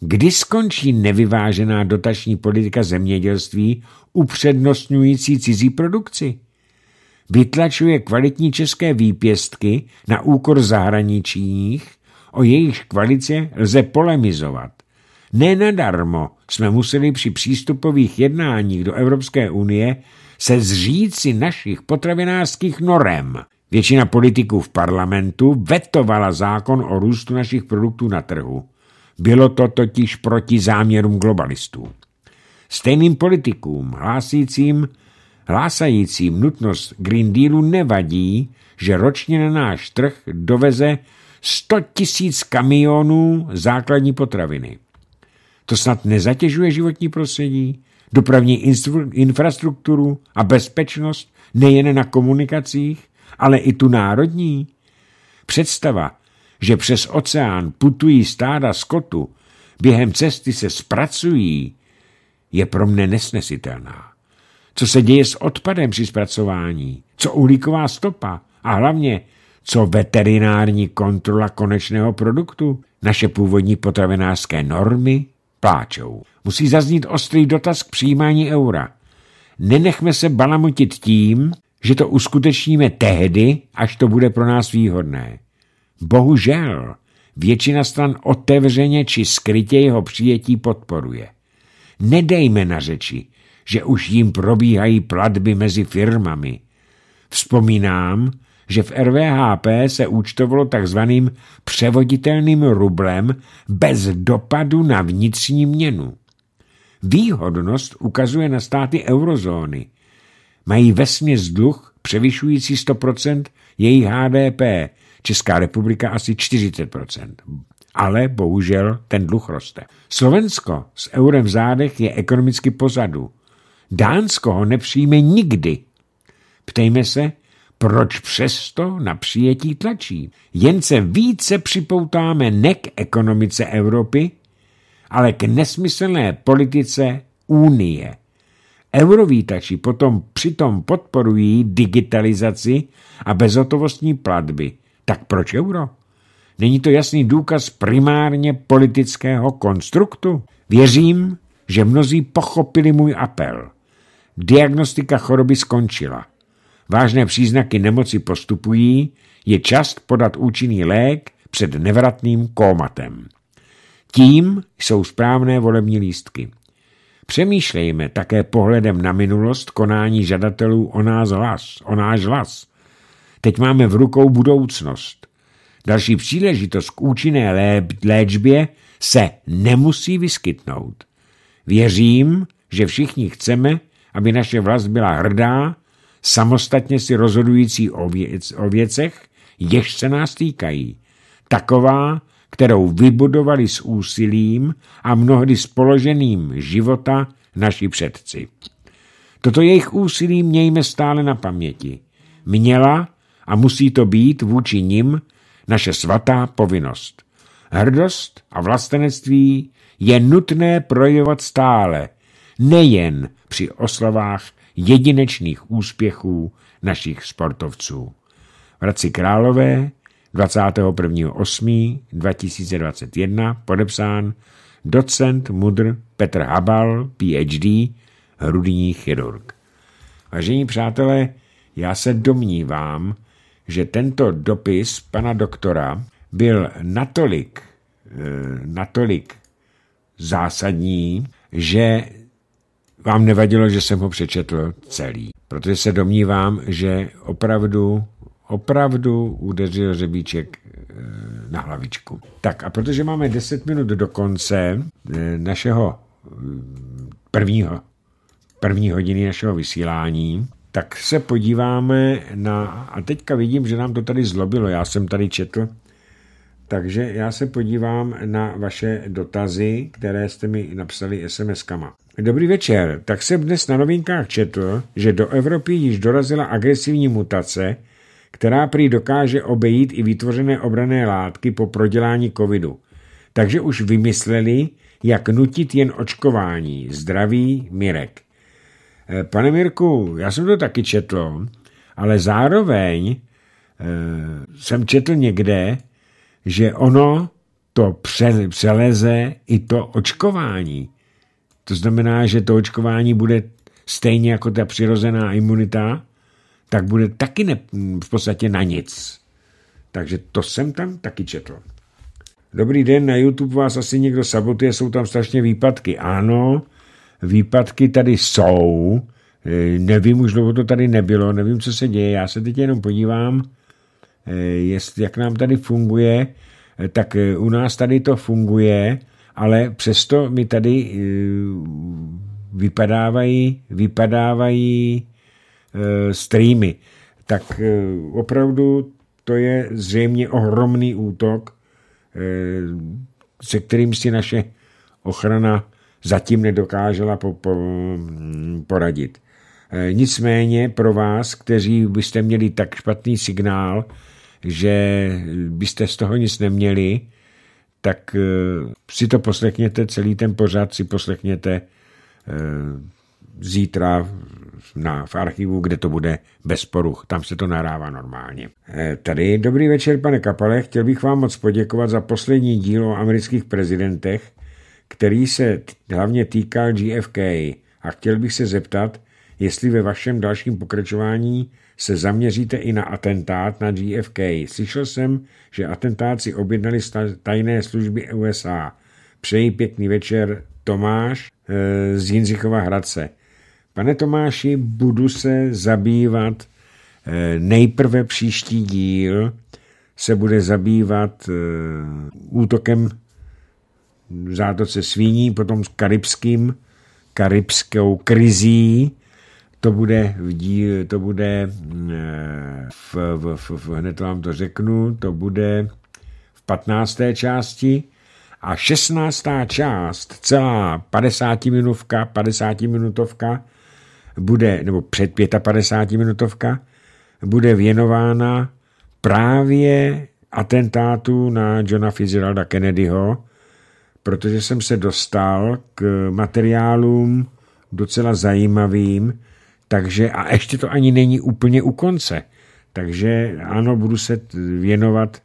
Kdy skončí nevyvážená dotační politika zemědělství upřednostňující cizí produkci? Vytlačuje kvalitní české výpěstky na úkor zahraničních, o jejich kvalitě lze polemizovat. Nenadarmo jsme museli při přístupových jednáních do Evropské unie se zříci našich potravinářských norem, Většina politiků v parlamentu vetovala zákon o růstu našich produktů na trhu. Bylo to totiž proti záměrům globalistů. Stejným politikům hlásícím, hlásajícím nutnost Green Dealu nevadí, že ročně na náš trh doveze 100 tisíc kamionů základní potraviny. To snad nezatěžuje životní prostředí, dopravní infrastrukturu a bezpečnost nejen na komunikacích, ale i tu národní. Představa, že přes oceán putují stáda skotu, během cesty se zpracují, je pro mne nesnesitelná. Co se děje s odpadem při zpracování? Co uhlíková stopa? A hlavně, co veterinární kontrola konečného produktu? Naše původní potravinářské normy? Pláčou. Musí zaznít ostrý dotaz k přijímání eura. Nenechme se balamutit tím, že to uskutečníme tehdy, až to bude pro nás výhodné. Bohužel, většina stran otevřeně či skrytě jeho přijetí podporuje. Nedejme na řeči, že už jim probíhají platby mezi firmami. Vzpomínám, že v RVHP se účtovalo takzvaným převoditelným rublem bez dopadu na vnitřní měnu. Výhodnost ukazuje na státy eurozóny – mají vesměs dluh převyšující 100% jejich HDP, Česká republika asi 40%. Ale bohužel ten dluh roste. Slovensko s eurem v zádech je ekonomicky pozadu. Dánsko ho nepřijme nikdy. Ptejme se, proč přesto na přijetí tlačí. Jen se více připoutáme ne k ekonomice Evropy, ale k nesmyslné politice Unie. Eurovítači potom přitom podporují digitalizaci a bezhotovostní platby. Tak proč euro? Není to jasný důkaz primárně politického konstruktu? Věřím, že mnozí pochopili můj apel. Diagnostika choroby skončila. Vážné příznaky nemoci postupují, je čas podat účinný lék před nevratným kómatem. Tím jsou správné volební lístky. Přemýšlejme také pohledem na minulost konání žadatelů o nás hlas, o náš hlas. Teď máme v rukou budoucnost. Další příležitost k účinné léčbě se nemusí vyskytnout. Věřím, že všichni chceme, aby naše vlast byla hrdá, samostatně si rozhodující o, věc, o věcech, jež se nás týkají. Taková, kterou vybudovali s úsilím a mnohdy s položeným života naši předci. Toto jejich úsilí mějme stále na paměti. Měla a musí to být vůči nim naše svatá povinnost. Hrdost a vlastenectví je nutné projevovat stále, nejen při oslavách jedinečných úspěchů našich sportovců. Vraci Králové 21.8.2021 podepsán docent mudr Petr Habal, PhD, hrudní chirurg. Vážení přátelé, já se domnívám, že tento dopis pana doktora byl natolik, eh, natolik zásadní, že vám nevadilo, že jsem ho přečetl celý. Protože se domnívám, že opravdu opravdu udeřil řebíček eh, na hlavičku. Tak a protože máme 10 minut do konce eh, našeho mm, prvního, první hodiny našeho vysílání, tak se podíváme na, a teďka vidím, že nám to tady zlobilo, já jsem tady četl, takže já se podívám na vaše dotazy, které jste mi napsali SMS-kama. Dobrý večer, tak jsem dnes na novinkách četl, že do Evropy již dorazila agresivní mutace, která prý dokáže obejít i vytvořené obrané látky po prodělání covidu. Takže už vymysleli, jak nutit jen očkování. Zdraví Mirek. Eh, pane Mirku, já jsem to taky četl, ale zároveň eh, jsem četl někde, že ono to pře přeleze i to očkování. To znamená, že to očkování bude stejně jako ta přirozená imunita, tak bude taky ne, v podstatě na nic. Takže to jsem tam taky četl. Dobrý den, na YouTube vás asi někdo sabotuje, jsou tam strašně výpadky. Ano, výpadky tady jsou, e, nevím, už dlouho to tady nebylo, nevím, co se děje, já se teď jenom podívám, e, jest, jak nám tady funguje, e, tak u nás tady to funguje, ale přesto mi tady vypadávají, vypadávají Eh, streamy. Tak eh, opravdu to je zřejmě ohromný útok, eh, se kterým si naše ochrana zatím nedokážela po, po, mm, poradit. Nicméně pro vás, kteří byste měli tak špatný signál, že byste z toho nic neměli, tak si to poslechněte, celý ten pořád si poslechněte zítra na, v archivu, kde to bude bez poruch. Tam se to narává normálně. E, tady, dobrý večer, pane Kapale. Chtěl bych vám moc poděkovat za poslední díl o amerických prezidentech, který se hlavně týkal GFK. A chtěl bych se zeptat, jestli ve vašem dalším pokračování se zaměříte i na atentát na JFK. Slyšel jsem, že atentáci objednali tajné služby USA. Přeji pěkný večer, Tomáš eh, z Jindřichova Hradce. Pane Tomáši, budu se zabývat eh, nejprve příští díl se bude zabývat eh, útokem zátoce svíní, potom s karibským, karibskou krizí. To bude, v díl, to bude eh, v, v, v, v, hned vám to řeknu, to bude v 15. části a 16. část, celá 50 minutovka, 50 minutovka, bude, nebo před 55 minutovka, bude věnována právě atentátu na Johna Fitzgeralda Kennedyho, protože jsem se dostal k materiálům docela zajímavým, takže a ještě to ani není úplně u konce. Takže ano, budu se věnovat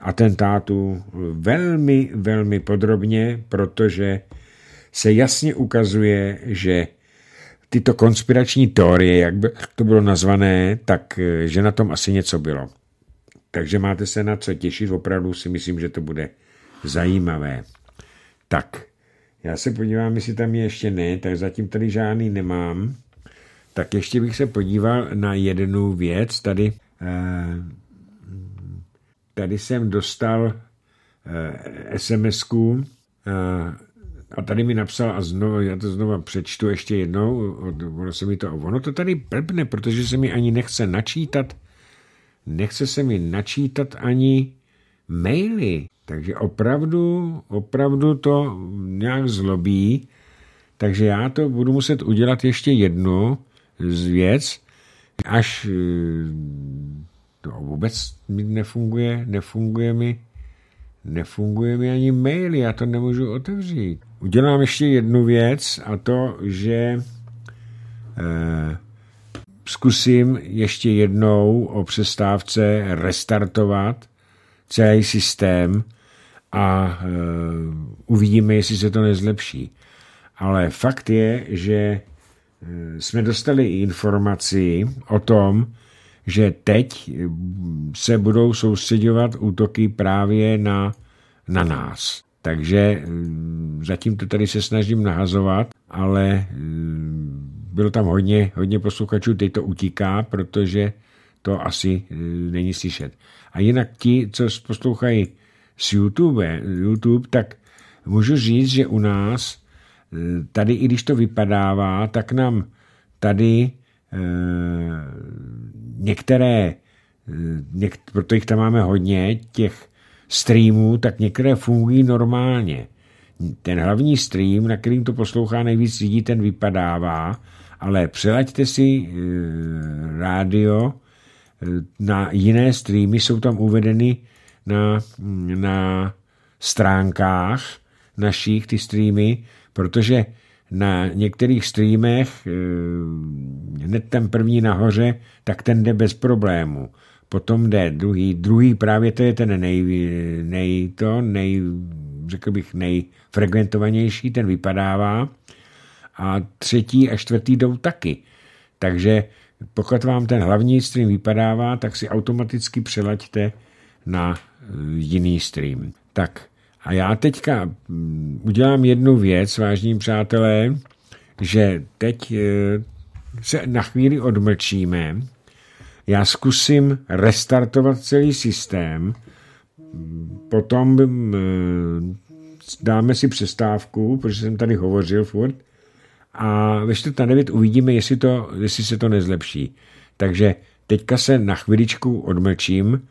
atentátu velmi, velmi podrobně, protože se jasně ukazuje, že tyto konspirační teorie, jak by to bylo nazvané, tak eh, že na tom asi něco bylo. Takže máte se na co těšit, opravdu si myslím, že to bude zajímavé. Tak, já se podívám, jestli tam je ještě ne, tak zatím tady žádný nemám. Tak ještě bych se podíval na jednu věc. Tady, eh, tady jsem dostal eh, SMS-ku a tady mi napsal, a znovu, já to znovu přečtu ještě jednou, ono se mi to, ono to tady blbne, protože se mi ani nechce načítat, nechce se mi načítat ani maily. Takže opravdu, opravdu to nějak zlobí, takže já to budu muset udělat ještě jednu z věc, až to eh, no, vůbec mi nefunguje, nefunguje mi, nefunguje mi ani mail, já to nemůžu otevřít udělám ještě jednu věc a to, že eh, zkusím ještě jednou o přestávce restartovat celý systém a eh, uvidíme, jestli se to nezlepší. Ale fakt je, že eh, jsme dostali informaci o tom, že teď se budou soustředovat útoky právě na, na nás. Takže eh, zatím to tady se snažím nahazovat, ale eh, bylo tam hodně, hodně posluchačů, teď to utíká, protože to asi eh, není slyšet. A jinak ti, co poslouchají z YouTube, YouTube, tak můžu říct, že u nás tady, i když to vypadává, tak nám tady e, některé, něk, proto jich tam máme hodně, těch streamů, tak některé fungují normálně. Ten hlavní stream, na kterým to poslouchá nejvíc lidí, ten vypadává, ale přelaďte si e, rádio eh, na jiné streamy, jsou tam uvedeny na, na stránkách našich ty streamy, protože na některých streamech, eh, hned ten první nahoře, tak ten jde bez problému. Potom jde druhý, druhý právě to je ten nej, nej, to, nej, řekl bych, nejfrekventovanější, ten vypadává. A třetí a čtvrtý jdou taky. Takže pokud vám ten hlavní stream vypadává, tak si automaticky přelaďte na eh, jiný stream. Tak a já teďka mm, udělám jednu věc, vážní přátelé, že teď eh, se na chvíli odmlčíme já zkusím restartovat celý systém, potom eh, dáme si přestávku, protože jsem tady hovořil furt, a ve čtvrt na devět uvidíme, jestli, to, jestli se to nezlepší. Takže teďka se na chviličku odmlčím,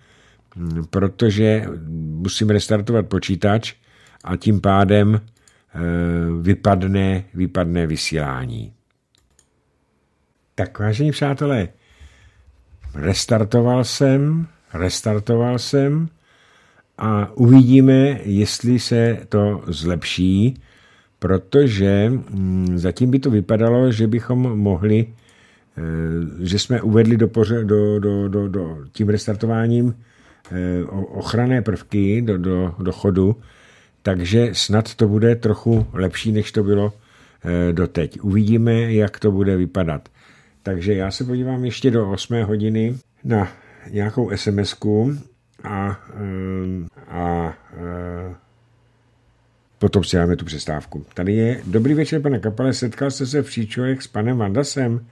hm, protože musím restartovat počítač a tím pádem eh, vypadne, vypadne vysílání. Tak vážení přátelé, restartoval jsem, restartoval jsem a uvidíme, jestli se to zlepší, protože mm, zatím by to vypadalo, že bychom mohli, eh, že jsme uvedli do, poře- do, do, do, do tím restartováním eh, ochranné prvky do, do, do chodu, takže snad to bude trochu lepší, než to bylo eh, doteď. Uvidíme, jak to bude vypadat. Takže já se podívám ještě do 8 hodiny na nějakou sms a, ehm, a, a ehm, potom si dáme tu přestávku. Tady je, dobrý večer pane Kapale, setkal jste se v Příčorech s panem Vandasem?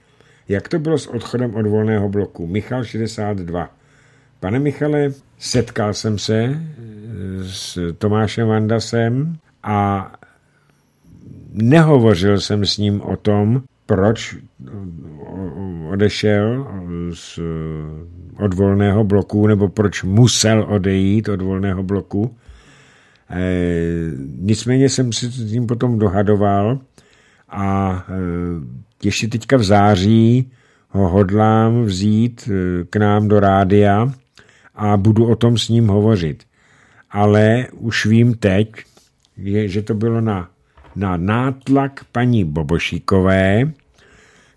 Jak to bylo s odchodem od volného bloku? Michal 62. Pane Michale, setkal jsem se ehm, s Tomášem Vandasem a nehovořil jsem s ním o tom, proč eh, odešel z, eh, od volného bloku, nebo proč musel odejít od volného bloku. E, nicméně jsem si s ním potom dohadoval a e, ještě teďka v září ho hodlám vzít k nám do rádia a budu o tom s ním hovořit. Ale už vím teď, že to bylo na, na nátlak paní Bobošíkové,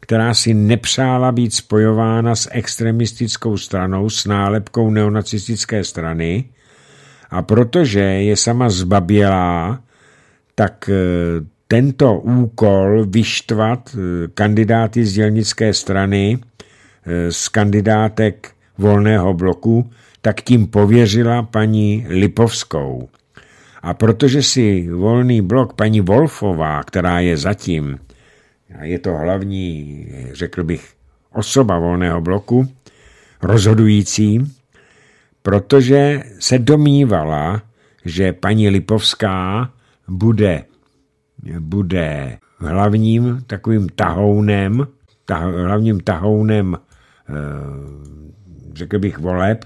která si nepřála být spojována s extremistickou stranou s nálepkou neonacistické strany a protože je sama zbabělá, tak eh, tento úkol vyštvat eh, kandidáty z dělnické strany eh, z kandidátek volného bloku, tak tím pověřila paní Lipovskou. A protože si volný blok paní Wolfová, která je zatím je to hlavní, řekl bych, osoba volného bloku, rozhodující, protože se domnívala, že paní Lipovská bude, bude hlavním takovým tahounem, ta, hlavním tahounem, eh, řekl bych, voleb,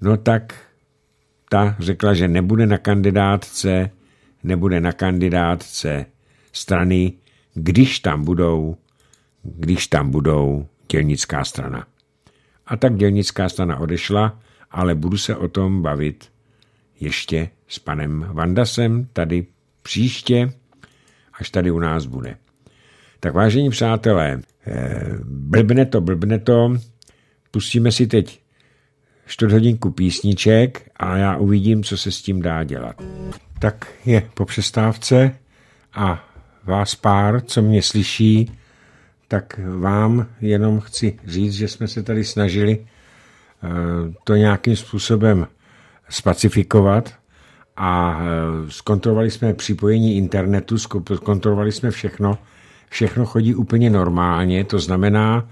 no tak ta řekla, že nebude na kandidátce, nebude na kandidátce strany když tam budou, když tam budou dělnická strana. A tak dělnická strana odešla, ale budu se o tom bavit ještě s panem Vandasem tady příště, až tady u nás bude. Tak vážení přátelé, eh, blbne to, blbne to, pustíme si teď čtvrt hodinku písniček a já uvidím, co se s tím dá dělat. Tak je po přestávce a vás pár, co mě slyší, tak vám jenom chci říct, že jsme se tady snažili eh, to nějakým způsobem spacifikovat a eh, zkontrolovali jsme připojení internetu, zkontrolovali jsme všechno. Všechno chodí úplně normálně, to znamená,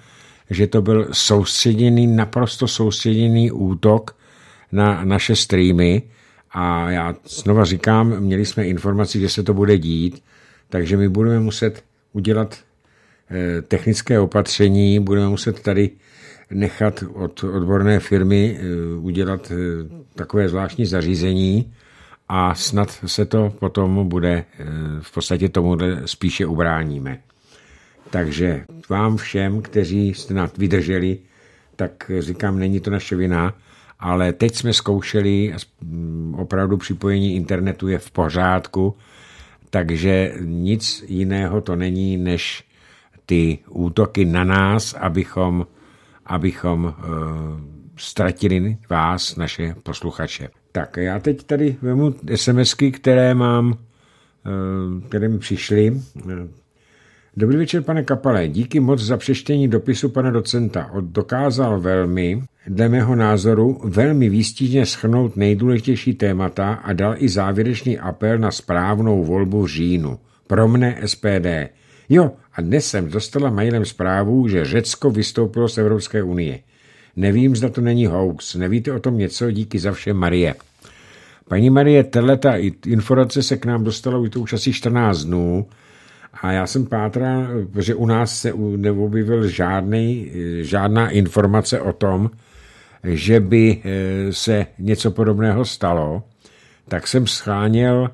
že to byl soustředěný, naprosto soustředěný útok na naše streamy a já znova říkám, měli jsme informaci, že se to bude dít, takže my budeme muset udělat eh, technické opatření, budeme muset tady nechat od odborné firmy eh, udělat eh, takové zvláštní zařízení a snad se to potom bude, v podstatě tomu spíše ubráníme. Takže vám všem, kteří jste nad vydrželi, tak říkám, není to naše vina, ale teď jsme zkoušeli, opravdu připojení internetu je v pořádku, takže nic jiného to není, než ty útoky na nás, abychom, abychom e, ztratili vás, naše posluchače. Tak já teď tady vemu SMSky, které mám, e, které mi přišly. Eh, Dobrý večer, pane Kapale. Díky moc za přeštění dopisu pana docenta. Od dokázal velmi, dle mého názoru, velmi výstižně schrnout nejdůležitější témata a dal i závěrečný apel na správnou volbu v říjnu. Pro mne SPD. Jo, a dnes jsem dostala mailem zprávu, že Řecko vystoupilo z Evropské unie. Nevím, zda to není hoax. Nevíte o tom něco? Díky za vše, Marie. Paní Marie, tato informace se k nám dostala už asi 14 dnů a já jsem pátra, že u nás se neobjevil žádný, žádná informace o tom, že by eh, se něco podobného stalo, tak jsem scháněl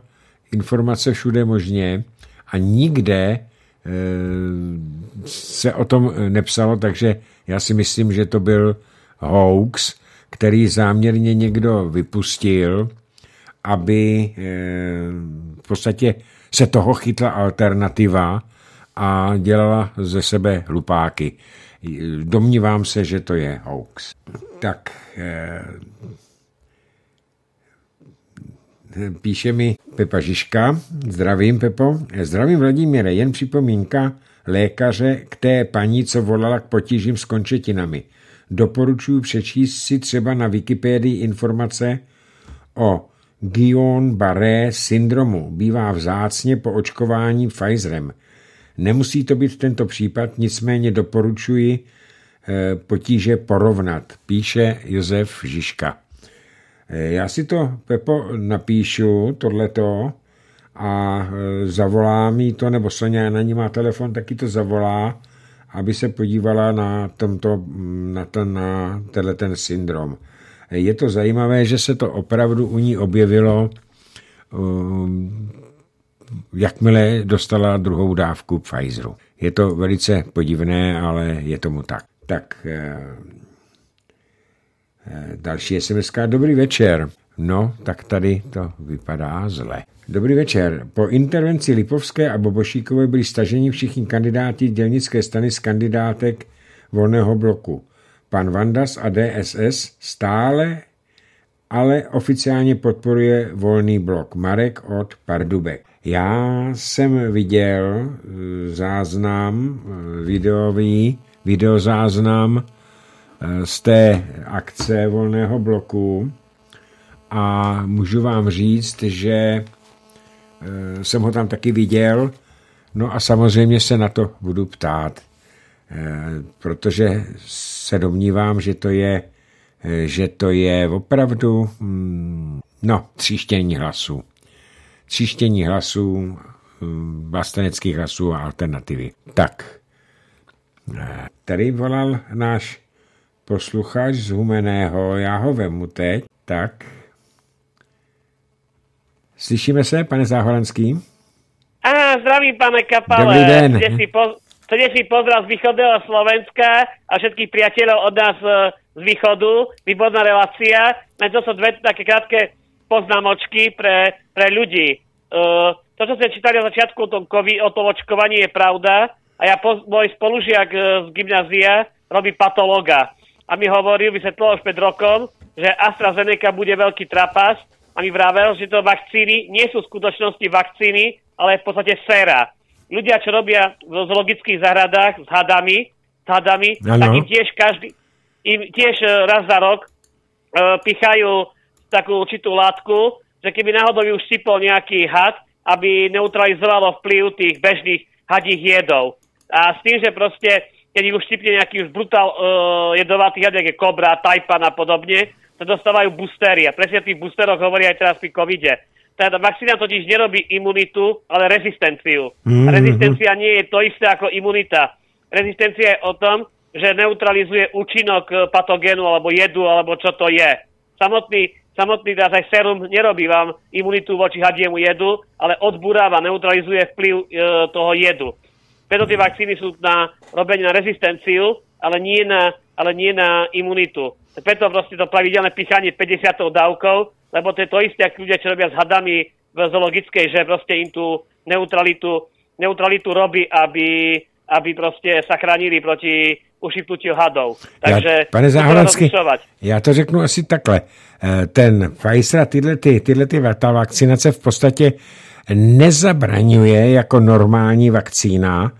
informace všude možně a nikde eh, se o tom nepsalo, takže já si myslím, že to byl hoax, který záměrně někdo vypustil, aby eh, v podstatě se toho chytla alternativa a dělala ze sebe hlupáky. Domnívám se, že to je hoax. Tak eh, píše mi Pepa Žižka. Zdravím, Pepo. Zdravím, Vladimíre. Jen připomínka lékaře k té paní, co volala k potížím s končetinami. Doporučuji přečíst si třeba na Wikipedii informace o Guillain-Barré syndromu bývá vzácně po očkování Pfizerem. Nemusí to být tento případ, nicméně doporučuji eh, potíže porovnat, píše Josef Žižka. Eh, já si to, Pepo, napíšu, tohleto, a eh, zavolá mi to, nebo Sonja na ní má telefon, taky to zavolá, aby se podívala na, tomto, mm, na, ten, na tenhle ten syndrom je to zajímavé, že se to opravdu u ní objevilo, um, jakmile dostala druhou dávku Pfizeru. Je to velice podivné, ale je tomu tak. Tak, eh, eh, další SMS. Dobrý večer. No, tak tady to vypadá zle. Dobrý večer. Po intervenci Lipovské a Bobošíkové byli staženi všichni kandidáti dělnické stany z kandidátek volného bloku. Pan Vandas a DSS stále ale oficiálně podporuje volný blok Marek od Pardubek. Já jsem viděl eh, záznam, eh, videový, videozáznam eh, z té akce volného bloku a můžu vám říct, že jsem ho tam taky viděl, no a samozřejmě se na to budu ptát, protože se domnívám, že to je, že to je opravdu mm, no, tříštění hlasů. Tříštění hlasů, mm, vlasteneckých hlasů a alternativy. Tak, eh, tady volal náš posluchač z Humeného, já ho vemu teď, tak. Slyšíme se, pane Záhoranský? Aha, zdravím pane Kapale. Dobrý den. Kde si, po, Srdečný pozdrav z východného Slovenska a všetkých priateľov od nás e, z východu. Výborná relácia. Len to jsou dve také krátke poznámočky pre, pre ľudí. Uh, to, čo ste čítali na začiatku o tom, COVID, o tom očkovaní, je pravda. A ja, můj môj spolužiak e, z gymnázia robí patologa. A mi hovoril, vysvetlo už pred rokom, že AstraZeneca bude veľký trapas. A mi vravel, že to vakcíny nie sú v skutočnosti vakcíny, ale v podstate séra ľudia, čo robia v zoologických zahradách s hadami, s hadami tak im tiež každý, im tiež e, raz za rok e, pichajú takú určitú látku, že keby náhodou už sypol nejaký had, aby neutralizovalo vplyv tých bežných hadích jedov. A s tým, že proste, keď ich už sypne nejaký už brutál e, jedovatý had, je kobra, tajpan a podobne, to dostávajú boostery. A presne tých boosteroch hovorí aj teraz pri covide Teda vakcína totiž nerobí imunitu, ale rezistenciu. Mm-hmm. Rezistencia nie je to isté ako imunita. Rezistencia je o tom, že neutralizuje účinok eh, patogenu, alebo jedu, alebo čo to je. Samotný, samotný teda aj serum nerobí vám imunitu voči hadiemu jedu, ale odburáva, neutralizuje vplyv e, toho jedu. Preto tie vakcíny sú na robenie na rezistenciu, ale nie na, ale nie na imunitu. Preto proste to pravidelné pichanie 50 dávkov lebo to je to isté, jak ľudia, čo robia s hadami v zoologickej, že proste im tú neutralitu, neutralitu robí, aby, aby proste sa chránili proti ušipnutí hadov. Takže já, pane Záhladský, já to řeknu asi takhle. Eh, ten Pfizer a tyhle, ty, tyhle ty, ta vakcinace v podstatě nezabraňuje jako normální vakcína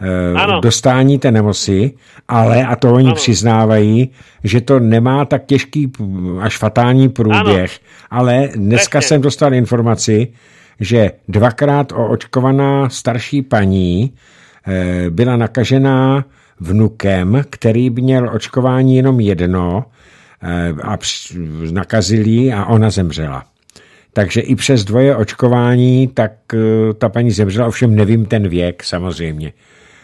Eh, ano. dostání té nemoci, ale, a to oni ano. přiznávají, že to nemá tak těžký až fatální průběh, ano. ale dneska Přesně. jsem dostal informaci, že dvakrát očkovaná starší paní eh, byla nakažená vnukem, který měl očkování jenom jedno eh, a ji a ona zemřela. Takže i přes dvoje očkování, tak ta paní zemřela, ovšem nevím ten věk samozřejmě.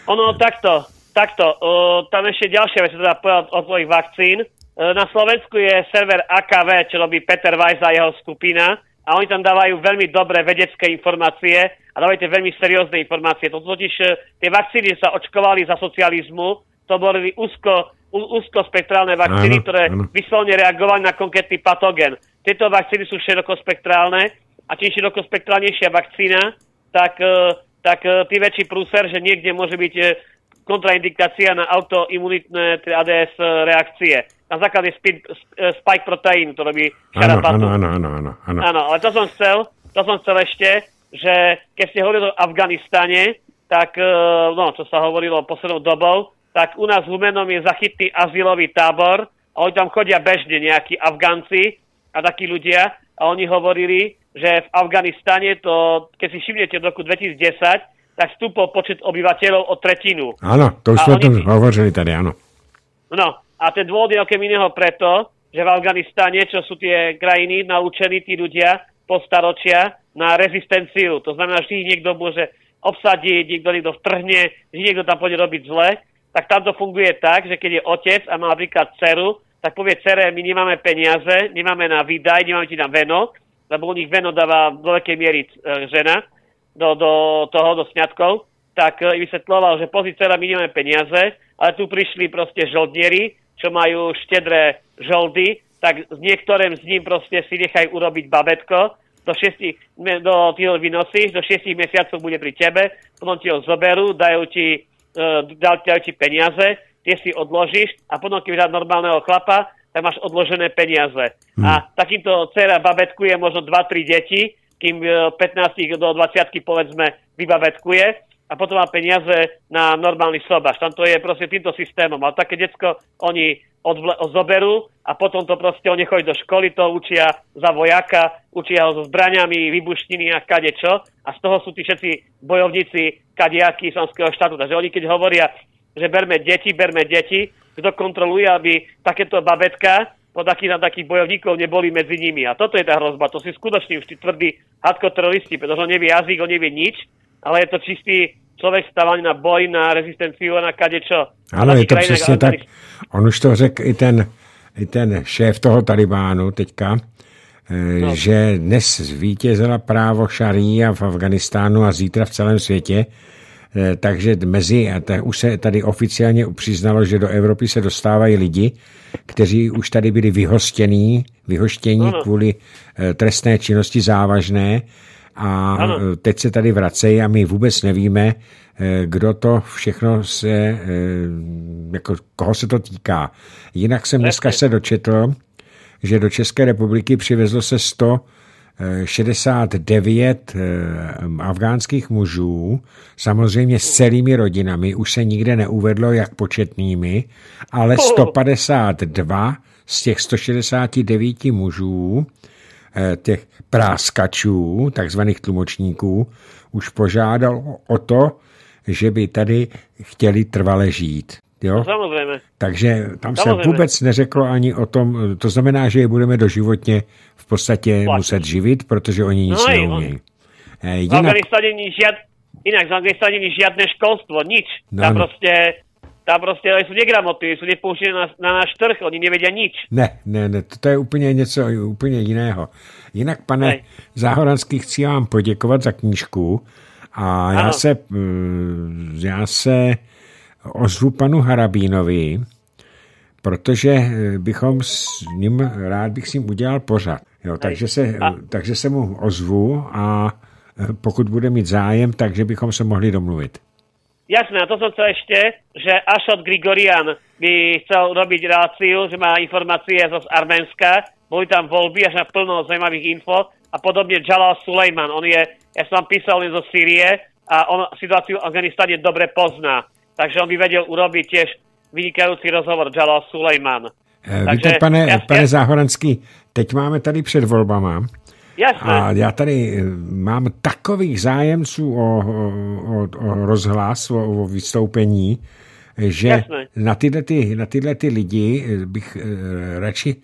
Ono takto, takto, uh, tam ešte ďalšia vec, teda povedal o tvojich vakcín. Uh, na Slovensku je server AKV, čo robí Peter Weiss a jeho skupina a oni tam dávajú veľmi dobré vedecké informácie a dávajú tie veľmi seriózne informácie. To totiž uh, tie vakcíny sa očkovali za socializmu, to boli úzko, úzkospektrálne vakcíny, ano, ktoré áno. vyslovne reagovali na konkrétny patogen. Tieto vakcíny sú širokospektrálne a čím širokospektrálnejšia vakcína, tak uh, tak eh, ty väčší prúser, že niekde môže byť eh, kontraindikácia na autoimunitné ADS eh, reakcie. Na základe spike protein, to robí šarapatu. Ano, áno, áno, áno, áno. ale to som chcel, to som chcel ešte, že keď ste hovorili o Afganistane, tak, no, čo sa hovorilo poslednou dobou, tak u nás v Humenom je zachytný azylový tábor a oni tam chodia bežne nejakí Afganci a takí ľudia a oni hovorili, že v Afganistane to, keď si všimnete v roku 2010, tak stúpol počet obyvateľov o tretinu. Áno, to už sme o tom hovorili tady, áno. No, a ten dôvod je okrem iného preto, že v Afganistane, čo sú tie krajiny, naučení tí ľudia po staročia na rezistenciu. To znamená, že ich niekto môže obsadiť, niekto niekto vtrhne, že niekto tam pôjde robiť zle, tak tam to funguje tak, že keď je otec a má napríklad dceru, tak povie dcere, my nemáme peniaze, nemáme na výdaj, nemáme ti na veno, lebo u nich veno dáva do veľkej miery e, žena do, do toho, do sňatkov, tak e, im vysvetloval, že pozri my nemáme peniaze, ale tu prišli proste žoldnieri, čo majú štedré žoldy, tak z niektorým z ním proste si nechaj urobiť babetko, do, šesti, do týho ho vynosíš, do šestich mesiacov bude pri tebe, potom ti ho zoberú, dajú ti, uh, dajú ti peniaze, tie si odložíš a potom, keď normálneho chlapa, tak máš odložené peniaze. Hmm. A takýmto dcera babetkuje možno 2-3 deti, kým 15 e, do 20 povedzme vybabetkuje a potom má peniaze na normálny sobaž. Tam to je proste týmto systémom. Ale také detsko oni odvle- zoberú a potom to proste oni chodí do školy, to učia za vojaka, učia ho so zbraniami, vybuštiny a kadečo. A z toho sú tí všetci bojovníci kadiaky islamského štátu. Takže oni keď hovoria, že berme deti, berme deti, kto kontroluje, aby takéto babetka pod akých na takých bojovníkov neboli medzi nimi. A toto je tá hrozba. To si skutočne už tí tvrdí hadko teroristi, pretože on nevie jazyk, on nevie nič, ale je to čistý člověk stávaný na boj, na rezistenci, a na kadečo. Ano, je to přesně tak. On už to řekl i ten, i ten šéf toho Talibánu teďka, eh, no. že dnes zvítězila právo šaríja v Afganistánu a zítra v celém světě Eh, takže mezi, a ta, už se tady oficiálně přiznalo, že do Evropy se dostávají lidi, kteří už tady byli vyhostění, vyhoštění ano. kvůli eh, trestné činnosti závažné a ano. Eh, teď se tady vracejí a my vůbec nevíme, kdo to všechno se, jako koho se to týká. Jinak jsem dneska se dočetl, že do České republiky přivezlo se 100 69 eh, eh, afgánských mužů, samozřejmě s celými rodinami, už se nikde neuvedlo, jak početnými, ale 152 z těch 169 mužů, eh, těch práskačů, takzvaných tlumočníků, už požádal o to, že by tady chtěli trvale žít. Jo? No, samozřejmě. Takže tam samozřejmě. se vůbec neřeklo ani o tom, to znamená, že je budeme doživotně v podstatě Platí. muset živit, protože oni nic no, neumějí. On. Eh, jinak... není žiad... Jinak v Afganistáně není žádné školstvo, nic. No. Tam no. prostě tam prostě ale jsou negramoty, jsou nepouštěni na, na náš trh, oni nevědí nic. Ne, ne, ne, to je úplně něco úplně jiného. Jinak, pane ne. Záhoranský, chci vám poděkovat za knížku a ano. Eh, já se, já se ozvu panu Harabínovi, protože eh, bychom s ním, rád bych s ním udělal pořad. Jo, takže, se, takže se mu ozvu a eh, pokud bude mít zájem, takže bychom se mohli domluvit. Jasné, a to, co ještě, že Ašot Grigorian by chcel robiť reláciu, že má informace z Arménska, byly tam volby až na plno zajímavých info a podobně Jalal Sulejman, on je, já jsem vám písal je zo Syrie a on situaci v Afganistáně dobře pozná takže on by vedel urobiť tiež vynikajúci rozhovor Jalal Sulejman. Eh, víte, takže, pane, jasne. pane Záhoranský, teď máme tady před volbama Jasne. a já tady eh, mám takových zájemců o, o, o rozhlas, o, o vystoupení, že na tyhle, ty, na tyhle ty lidi eh, bych radši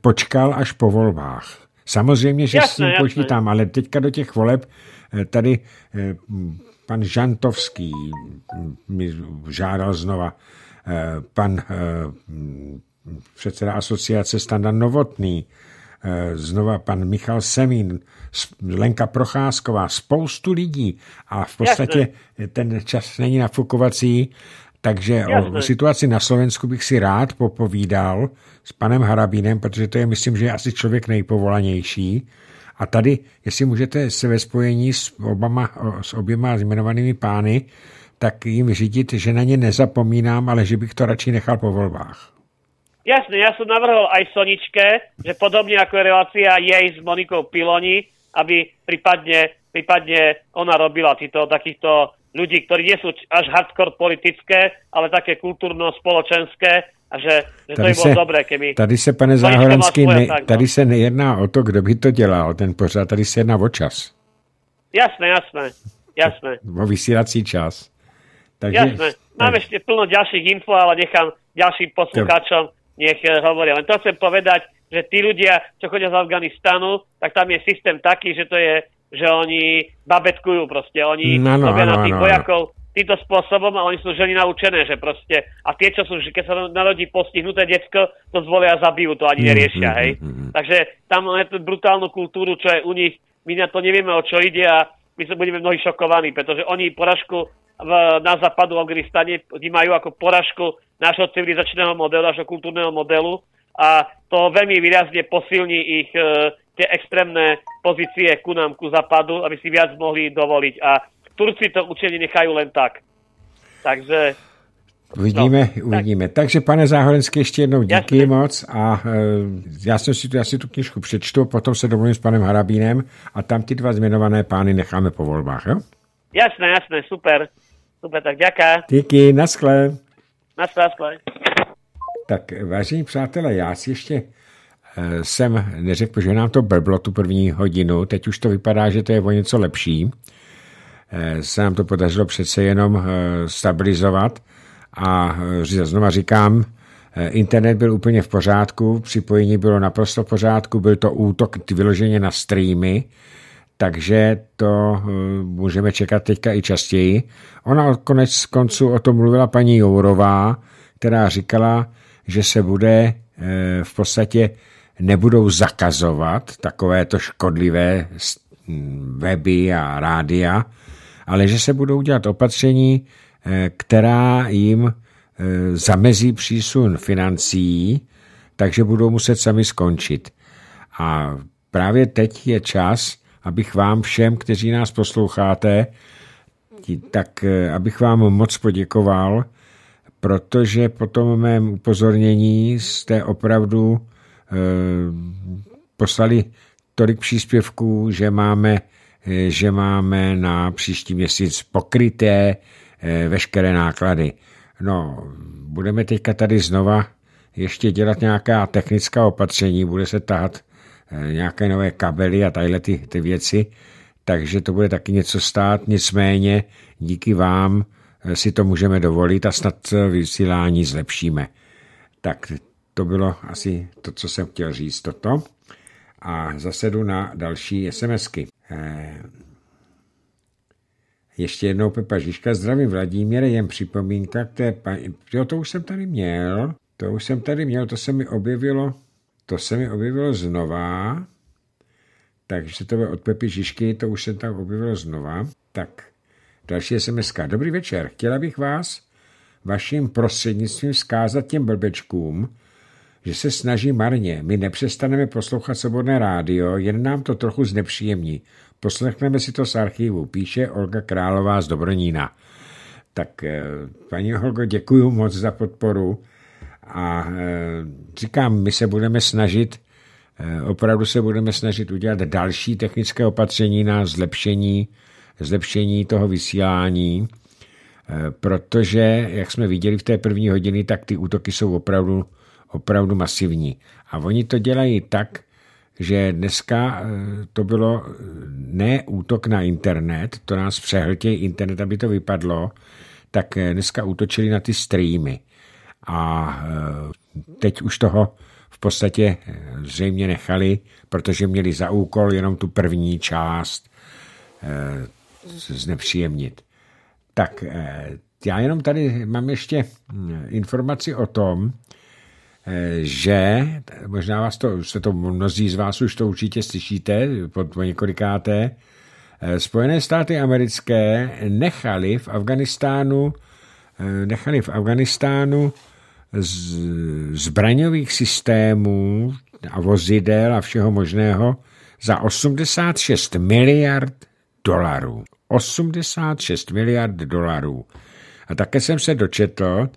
počkal až po volbách. Samozřejmě, že jasne, s tím jasné. počítám, ale teďka do těch voleb tady pan Žantovský mi žádal znova, eh, pan eh, předseda asociace Standa Novotný, eh, znova pan Michal Semín, Lenka Procházková, spoustu lidí a v podstatě Jasne. ten čas není nafukovací, takže o situaci na Slovensku bych si rád popovídal s panem Harabínem, protože to je, myslím, že je asi člověk nejpovolanější, a tady, jestli můžete se ve spojení s, obama, s oběma jmenovanými pány, tak jim řídit, že na ně nezapomínám, ale že bych to radši nechal po volbách. Jasně, já jsem navrhl aj Soničke, že podobně jako je relácia jej s Monikou Piloni, aby případně, prípadne ona robila tyto takýchto ľudí, ktorí nie sú až hardcore politické, ale také kultúrno-spoločenské, a že, že tady to by bylo se, dobré, keby... Tady se, pane Záhoranský, ne, tady se nejedná o to, kdo by to dělal, ten pořád, tady se jedná o čas. Jasné, jasné, jasné. O vysílací čas. Takže, jasné, mám tak... plno dalších info, ale nechám dalším poslucháčom, nech eh, hovorí. Len to chcem povedať, že ty ľudia, co chodí z Afganistanu, tak tam je systém taký, že to je, že oni babetkují prostě, oni no, no, no, na tých no, vojakov, no týmto spôsobom a oni sú ženy naučené, že proste, a tie, čo sú, že keď sa narodí postihnuté detsko, to zvolia a zabijú, to ani mhm, neriešia, mhm, hej. Mhm, Takže tam je tú brutálnu kultúru, čo je u nich, my na to nevieme, o čo ide a my sa budeme mnohí šokovaní, pretože oni poražku v, na západu Afganistane vnímajú ako poražku nášho civilizačného modelu, nášho kultúrneho modelu a to veľmi výrazne posilní ich e, eh, tie extrémne pozície ku nám, ku západu, aby si viac mohli dovoliť. A Turci to učení nechají len tak. Takže Uvidíme, no, uvidíme. Tak. Takže pane Záhorenský, ještě jednou díky Jasne. moc a e, já, jsem si tu, já si tu knižku přečtu, potom se domluvím s panem Harabínem a tam ty dva změnované pány necháme po volbách, jo? Jasné, jasné, super. Super, tak děká. Díky, naschle. Naschle, naschle. Tak, vážení přátelé, já si ještě e, jsem neřekl, že nám to blblo tu první hodinu, teď už to vypadá, že to je o něco lepší. Eh, se nám to podařilo přece jenom eh, stabilizovat a eh, znova říkám, internet byl úplně v pořádku, připojení bylo naprosto v pořádku, byl to útok vyloženě na streamy, takže to můžeme čekat teďka i častěji. Ona od konec konců o tom mluvila paní Jourová, která říkala, že se bude v podstatě nebudou zakazovat takovéto škodlivé weby a rádia, ale že se budou dělat opatření, eh, která jim eh, zamezí přísun financí, takže budou muset sami skončit. A právě teď je čas, abych vám všem, kteří nás posloucháte, tak eh, abych vám moc poděkoval, protože po tom mém upozornění jste opravdu poslali tolik příspěvků, že máme Eh, že máme na příští měsíc pokryté eh, veškeré náklady. No, budeme teďka tady znova ještě dělat nějaká technická opatření, bude se tahat eh, nějaké nové kabely a tadyhle ty, ty věci, takže to bude taky něco stát, nicméně díky vám si to můžeme dovolit a snad vysílání zlepšíme. Tak to bylo asi to, co jsem chtěl říct toto. A zasedu na další SMSky. Eh, ještě jednou Pepa Žižka, zdravím Vladimír, jen připomínka k té paní, jo, to už jsem tady měl, to už jsem tady měl, to se mi objevilo, to se mi objevilo znova, takže to bylo od Pepy Žižky, to už jsem tam objevilo znova. Tak, další sms -ka. Dobrý večer, chtěla bych vás vaším prostřednictvím zkázat těm blbečkům, že se snaží marně. My nepřestaneme poslouchat svobodné rádio, jen nám to trochu znepříjemní. Poslechneme si to z archivu, píše Olga Králová z Dobronína. Tak eh, paní Olgo, děkuji moc za podporu a eh, říkám, my se budeme snažit, eh, opravdu se budeme snažit udělat další technické opatření na zlepšení, zlepšení toho vysílání, protože, jak jsme viděli v té první hodině, tak ty útoky jsou opravdu opravdu masivní. A oni to dělají tak, že dneska eh, to bylo eh, ne útok na internet, to nás přehltějí internet, aby to vypadlo, tak eh, dneska útočili na ty streamy. A teď už toho v podstatě zřejmě nechali, protože měli za úkol jenom tu první část znepříjemnit. Tak já jenom tady mám ještě hm, informaci o tom, Eh, že, možná vás to, se to mnozí z vás už to určitě slyšíte pod několikáté, eh, Spojené státy americké nechali v Afganistánu eh, nechali v Afganistánu z, zbraňových systémů a vozidel a všeho možného za 86 miliard dolarů. 86 miliard dolarů. A také jsem se dočetl,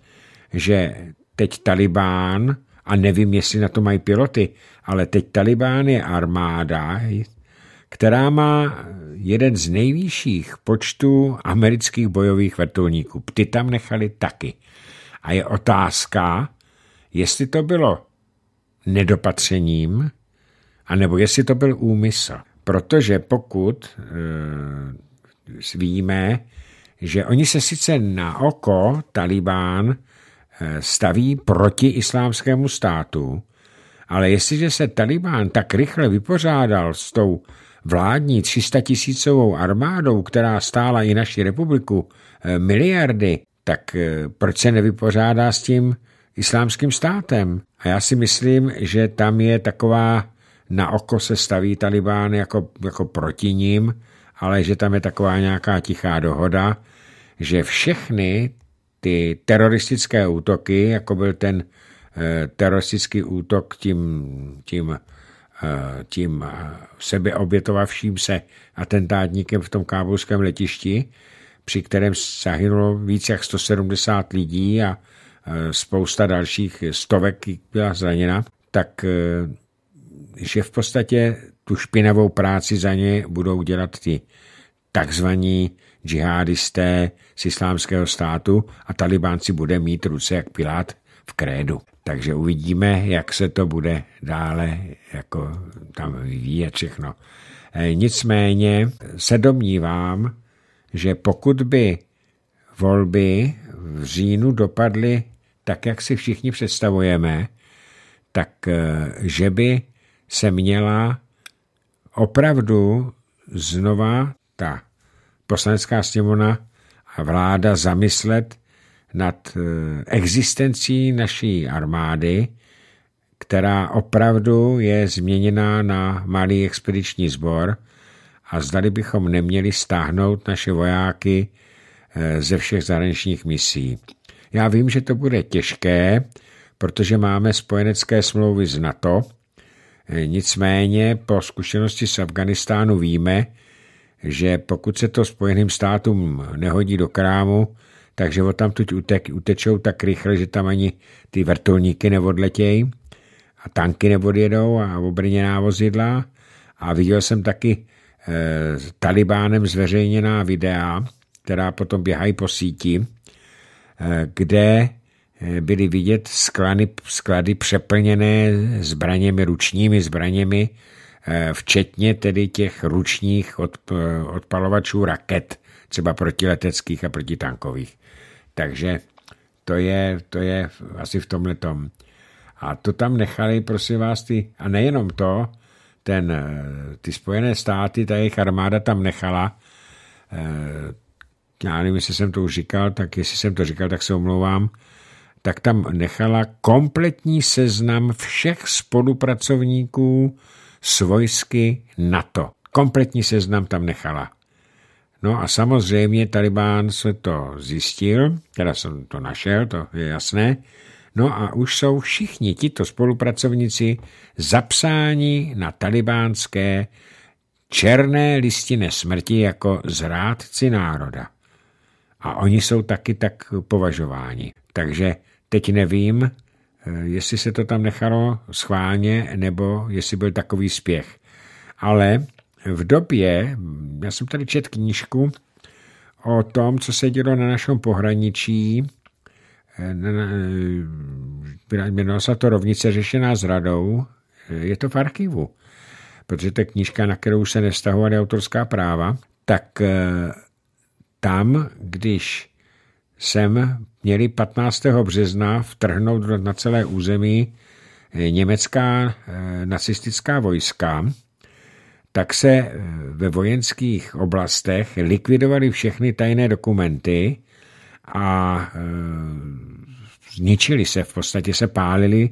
že teď Talibán, a nevím, jestli na to mají piloty, ale teď Talibán je armáda, která má jeden z nejvyšších počtů amerických bojových vrtulníků. Ty tam nechali taky. A je otázka, jestli to bylo nedopatřením, anebo jestli to byl úmysl. Protože pokud e, víme, že oni se sice na oko Talibán Eh, staví proti islámskému státu, ale jestliže se Talibán tak rychle vypořádal s tou vládní 300 tisícovou armádou, která stála i naši republiku eh, miliardy, tak eh, proč se nevypořádá s tím islámským státem? A já si myslím, že tam je taková, na oko se staví Talibán jako, jako proti ním, ale že tam je taková nějaká tichá dohoda, že všechny ty teroristické útoky, jako byl ten eh, teroristický útok tím, tím, eh, tím eh, sebeobětovavším se atentátníkem v tom kábulském letišti, při kterém zahynulo víc jak 170 lidí a spousta dalších stovek byla zraněna, tak že v podstatě tu špinavou práci za ně budou dělat ty takzvaní džihadisté z islámského státu a Taliban si bude mít ruce jak Pilát v krédu. Takže uvidíme, jak se to bude dále jako tam vyvíjet všechno. E, nicméně se domnívám, že pokud by volby v říjnu dopadly tak, jak si všichni představujeme, tak e, že by se měla opravdu znova ta poslanecká sněmovna a vláda zamyslet nad eh, existencí naší armády, která opravdu je změněná na malý expediční sbor a zdali bychom neměli stáhnout naše vojáky eh, ze všech zahraničních misí. Já vím, že to bude těžké, protože máme spojenecké smlouvy z NATO, eh, nicméně po zkušenosti z Afganistánu víme, že pokud se to Spojeným státům nehodí do krámu, takže od tam tuď utek, utečou tak rychle, že tam ani ty vrtulníky neodletějí a tanky neodjedou a obrněná vozidla. A viděl jsem taky e, eh, Talibánem zveřejněná videa, která potom běhají po síti, eh, kde eh, byly vidět sklady, sklady přeplněné zbraněmi, ručními zbraněmi Eh, včetně tedy těch ručních odp odpalovačů raket, třeba protileteckých a protitankových. Takže to je, to je asi v tomhle tom. A to tam nechali, prosím vás, ty, a nejenom to, ten, eh, ty Spojené státy, ta jejich armáda tam nechala, eh, já nevím, jestli jsem to už říkal, tak jestli jsem to říkal, tak se omlouvám, tak tam nechala kompletní seznam všech spolupracovníků s vojsky NATO. Kompletní seznam tam nechala. No a samozřejmě Talibán se to zjistil, teda jsem to našel, to je jasné, No a už jsou všichni tito spolupracovníci zapsáni na talibánské černé listiny smrti jako zrádci národa. A oni jsou taky tak považováni. Takže teď nevím, Eh, jestli se to tam nechalo schválně, nebo jestli byl takový spěch. Ale v době, hm, já jsem tady čet knížku o tom, co se dělo na našem pohraničí, eh, eh, jmenovalo se to Rovnice řešená s radou, je to v archivu, protože to je knížka, na kterou se nestahovaly autorská práva, tak tam, když jsem měli 15. března vtrhnout na celé území eh, německá eh, nacistická vojska, tak se eh, ve vojenských oblastech likvidovaly všechny tajné dokumenty a zničili se, v podstatě se pálili,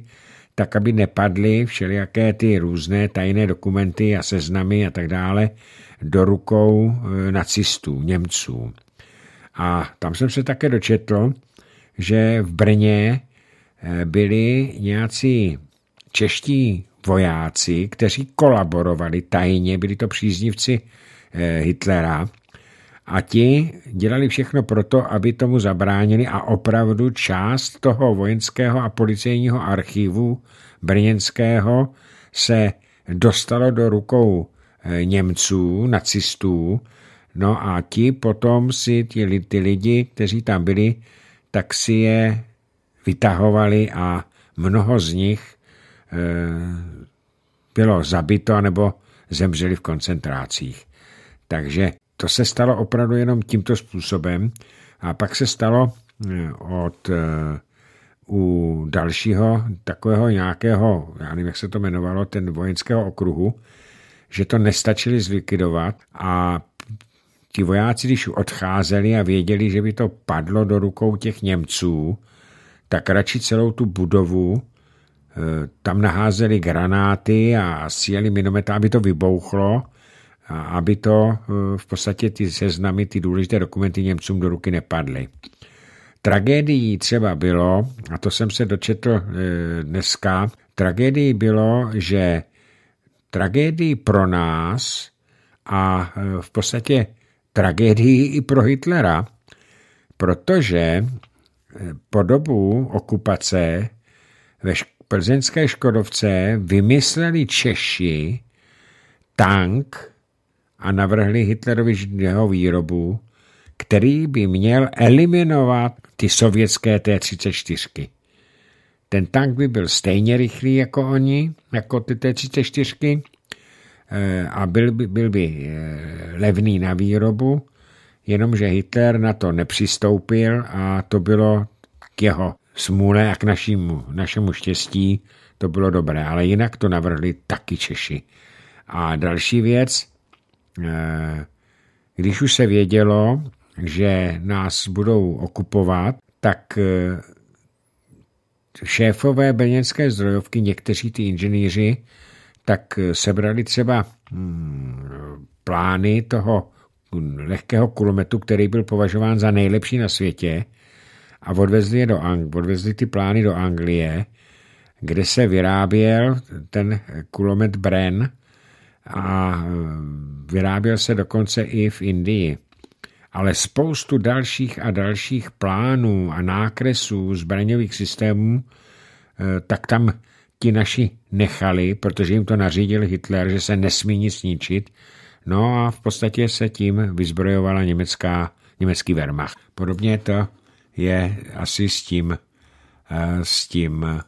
tak aby nepadly všelijaké ty různé tajné dokumenty a seznamy a tak dále do rukou nacistů, Němců. A tam jsem se také dočetl, že v Brně eh, byli nějací čeští vojáci, kteří kolaborovali tajně, byli to příznivci eh, Hitlera, a ti dělali všechno proto, aby tomu zabránili a opravdu část toho vojenského a policejního archivu brněnského se dostalo do rukou eh, Němců, nacistů, no a ti potom si ty, lidi, kteří tam byli, tak si je vytahovali a mnoho z nich e, bylo zabito nebo zemřeli v koncentrácích. Takže to se stalo opravdu jenom tímto způsobem. A pak se stalo e, od e, u dalšího takového nějakého, já nevím, jak se to jmenovalo, ten vojenského okruhu, že to nestačili zlikvidovat a Ti vojáci, když odcházeli a věděli, že by to padlo do rukou těch Němců, tak radši celou tu budovu eh, tam naházeli granáty a sjeli minometa, aby to vybouchlo a aby to eh, v podstatě ty seznamy, ty důležité dokumenty Němcům do ruky nepadly. Tragédií třeba bylo, a to jsem se dočetl eh, dneska, tragédií bylo, že tragédií pro nás a v podstatě tragédií i pro Hitlera, protože eh, po dobu okupace ve plzeňské Škodovce vymysleli Češi tank a navrhli Hitlerovi jeho výrobu, který by měl eliminovat ty sovětské T-34. Ten tank by byl stejně rychlý jako oni, jako ty T-34, Eh, a byl by, byl by eh, levný na výrobu, jenomže Hitler na to nepřistoupil a to bylo k jeho smůle a k našemu, našemu štěstí to bylo dobré, ale jinak to navrhli taky Češi. A další věc, eh, když už se vědělo, že nás budou okupovat, tak šéfové brněnské zdrojovky, někteří ty inženýři, tak eh, sebrali třeba hmm, plány toho hm, lehkého kulometu, který byl považován za nejlepší na světě a odvezli, je do Ang- odvezli ty plány do Anglie, kde se vyráběl ten kulomet Bren a hm, vyráběl se dokonce i v Indii. Ale spoustu dalších a dalších plánů a nákresů zbraňových systémů, eh, tak tam ti naši nechali, protože jim to nařídil Hitler, že se nesmí nic ničit. No a v podstatě se tím vyzbrojovala německá, německý Wehrmacht. Podobně to je asi s tím, eh, s tím eh,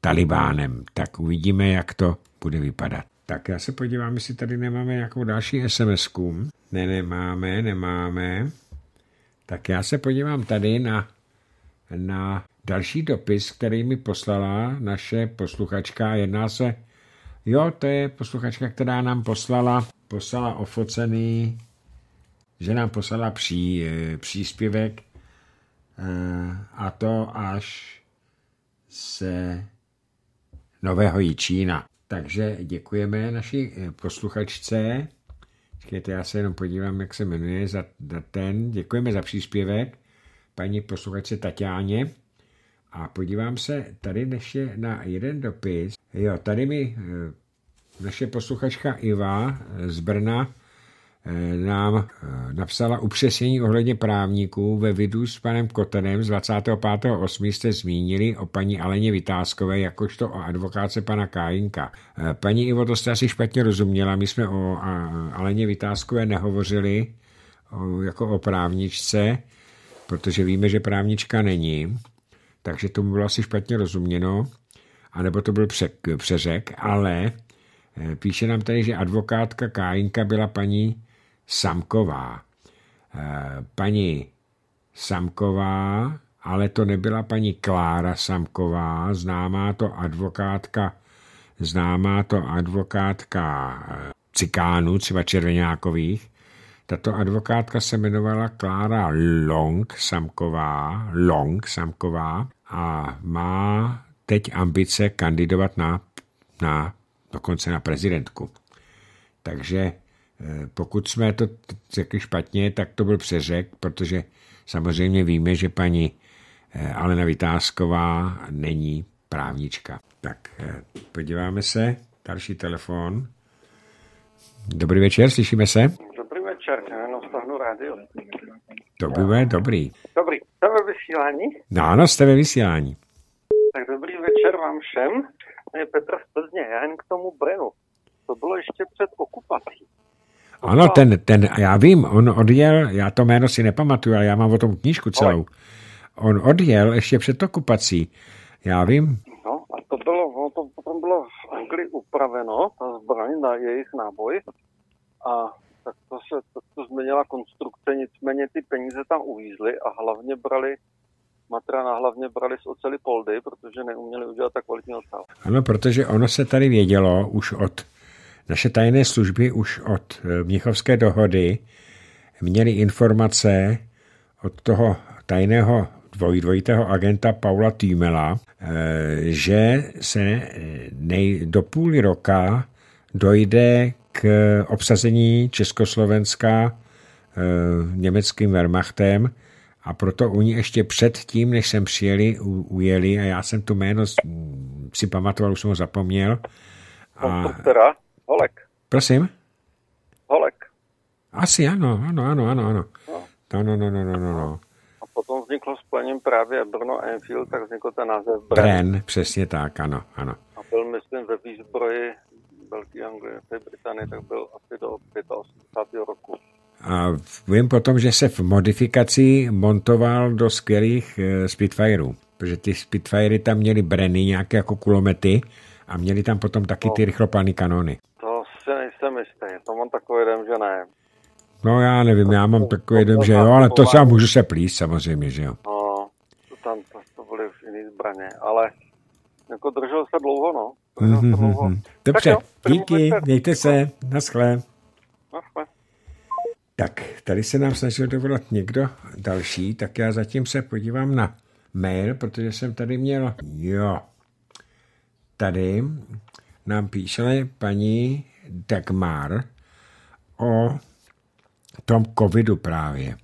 Talibánem. Tak uvidíme, jak to bude vypadat. Tak já se podívám, jestli tady nemáme nějakou další sms -ku. Ne, nemáme, nemáme. Tak já se podívám tady na, na Další dopis, který mi poslala naše posluchačka, jedná se, jo, to je posluchačka, která nám poslala, poslala ofocený, že nám poslala pří, eh, příspěvek eh, a to až se Nového Jičína. Takže děkujeme naší eh, posluchačce. Čekajte, já se jenom podívám, jak se jmenuje za, za ten. Děkujeme za příspěvek paní posluchačce Tatáně. A podívám se, tady ještě na jeden dopis. Jo, tady mi eh, naše posluchačka Iva eh, z Brna eh, nám napsala upřesnění ohledně právníků. Ve vidu s panem Kotenem z 25.8. jste zmínili o paní Aleně Vytázkové jakožto o advokáce pana Kájinka. Paní Ivo, to jste asi špatně rozuměla. My jsme o Aleně Vytázkové nehovořili jako o právničce, protože víme, že právnička není takže tomu bylo asi špatně rozuměno, anebo to byl pře- přeřek, ale eh, píše nám tady, že advokátka Kájinka byla paní Samková. Eh, paní Samková, ale to nebyla paní Klára Samková, známá to advokátka, známá to advokátka eh, Cikánů, třeba Červenákových, tato advokátka se jmenovala Klára Long Samková, Long Samková a má teď ambice kandidovat na, na dokonce na prezidentku. Takže eh, pokud jsme to řekli špatně, tak to byl přeřek, protože samozřejmě víme, že paní eh, Alena Vytázková není právnička. Tak eh, podíváme se, další telefon. Dobrý večer, slyšíme se rádio. To by bylo dobrý. Dobrý, to ve vysílání? No ano, jste ve vysílání. Tak dobrý večer vám všem. Je Petr z Plzně, já jen k tomu Brenu. To bylo ještě před okupací. Ano, ten, ten, já vím, on odjel, já to jméno si nepamatuju, ale já mám o tom knížku celou. On odjel ještě před okupací, já vím. No, a to bylo, no, to potom bylo v Anglii upraveno, ta zbraň na jejich náboj. A tak to se to, to změnila konstrukce, nicméně ty peníze tam uvízly a hlavně brali Matrana hlavně brali z oceli poldy, protože neuměli udělat tak kvalitní ocel. Ano, protože ono se tady vědělo už od naše tajné služby, už od eh, Mnichovské dohody, měli informace od toho tajného dvoj, dvojitého agenta Paula Týmela, eh, že se eh, nej, do půl roka dojde k eh, obsazení Československa eh, německým Wehrmachtem a proto oni ještě před tím, než jsem přijeli, ujeli a já jsem tu jméno si pamatoval, už jsem ho zapomněl. A... Konstruktora? Holek. Prosím? Holek. Asi ano, ano, ano, ano, ano. No, no, no, no, no, no. no. no. A potom vzniklo spojením právě Brno Enfield, tak vznikl ten název Bren. Bren, přesně tak, ano, ano. A byl, myslím, ve výzbroji Velké Anglie, té Británie, tak byl asi do 85. roku. A vím potom, že se v modifikaci montoval do skvělých e, Spitfireů, protože ty Spitfirey tam měly breny, nějaké jako kulomety a měli tam potom taky no. ty rychlopány kanony. To si nejsem jistý, to mám takový dojem, že ne. No já nevím, já mám takový dojem, že jo, ale to se můžu se plíst samozřejmě, že jo. No, to tam to byly jiné zbraně, ale jako držel se dlouho, no. Mm-hmm. Dobře, jo, díky, mějte se, naschle. Tak, tady se nám snažil dovolat někdo další, tak já zatím se podívám na mail, protože jsem tady měl, jo, tady nám píšele paní Dagmar o tom covidu právě.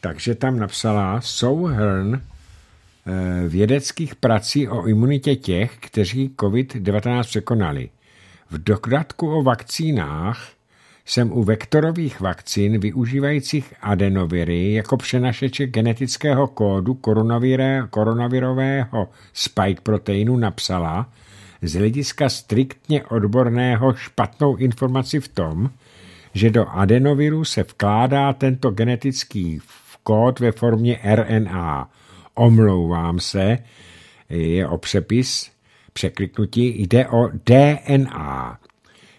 Takže tam napsala souhrn Eh, vědeckých prací o imunitě těch, kteří COVID-19 překonali. V dokladku o vakcínách jsem u vektorových vakcín využívajících adenoviry jako přenašeče genetického kódu koronavirového spike proteinu napsala z hlediska striktně odborného špatnou informaci v tom, že do adenoviru se vkládá tento genetický kód ve formě RNA – omlouvám se, je o přepis, překliknutí, jde o DNA.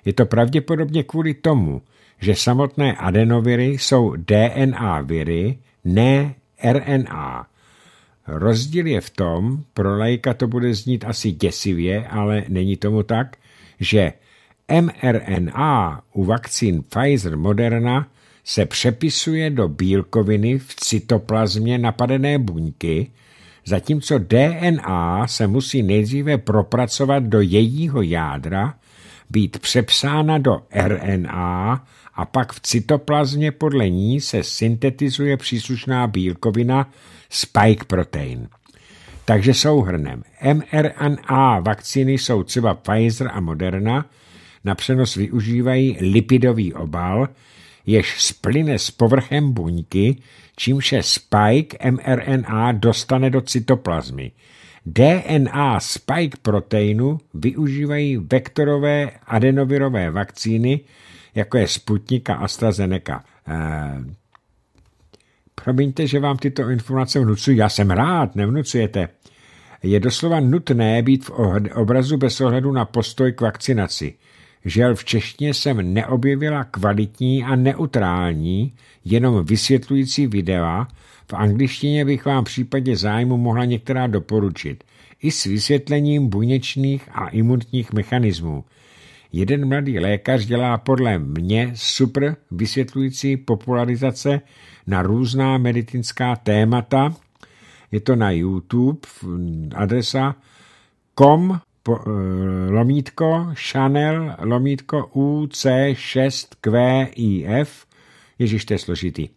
Je to pravděpodobně kvůli tomu, že samotné adenoviry jsou DNA viry, ne RNA. Rozdíl je v tom, pro lajka to bude znít asi děsivě, ale není tomu tak, že mRNA u vakcín Pfizer Moderna se přepisuje do bílkoviny v cytoplazmě napadené buňky, zatímco DNA se musí nejdříve propracovat do jejího jádra, být přepsána do RNA a pak v cytoplazmě podle ní se syntetizuje příslušná bílkovina spike protein. Takže souhrnem. mRNA vakcíny jsou třeba Pfizer a Moderna, na přenos využívají lipidový obal, jež splyne s povrchem buňky, čímž se spike mRNA dostane do cytoplazmy. DNA spike proteinu využívají vektorové adenovirové vakcíny, jako je Sputnik a AstraZeneca. Ehm, promiňte, že vám tyto informace vnucují. já jsem rád, nevnucujete. Je doslova nutné být v obrazu bez ohledu na postoj k vakcinaci. Žel v češtině jsem neobjevila kvalitní a neutrální, jenom vysvětlující videa, v angličtině bych vám v případě zájmu mohla některá doporučit, i s vysvětlením buněčných a imunitních mechanismů. Jeden mladý lékař dělá podle mě super vysvětlující popularizace na různá medicinská témata. Je to na YouTube adresa com po, eh, lomítko Chanel lomítko UC6QIF. Ježíš, to je složitý.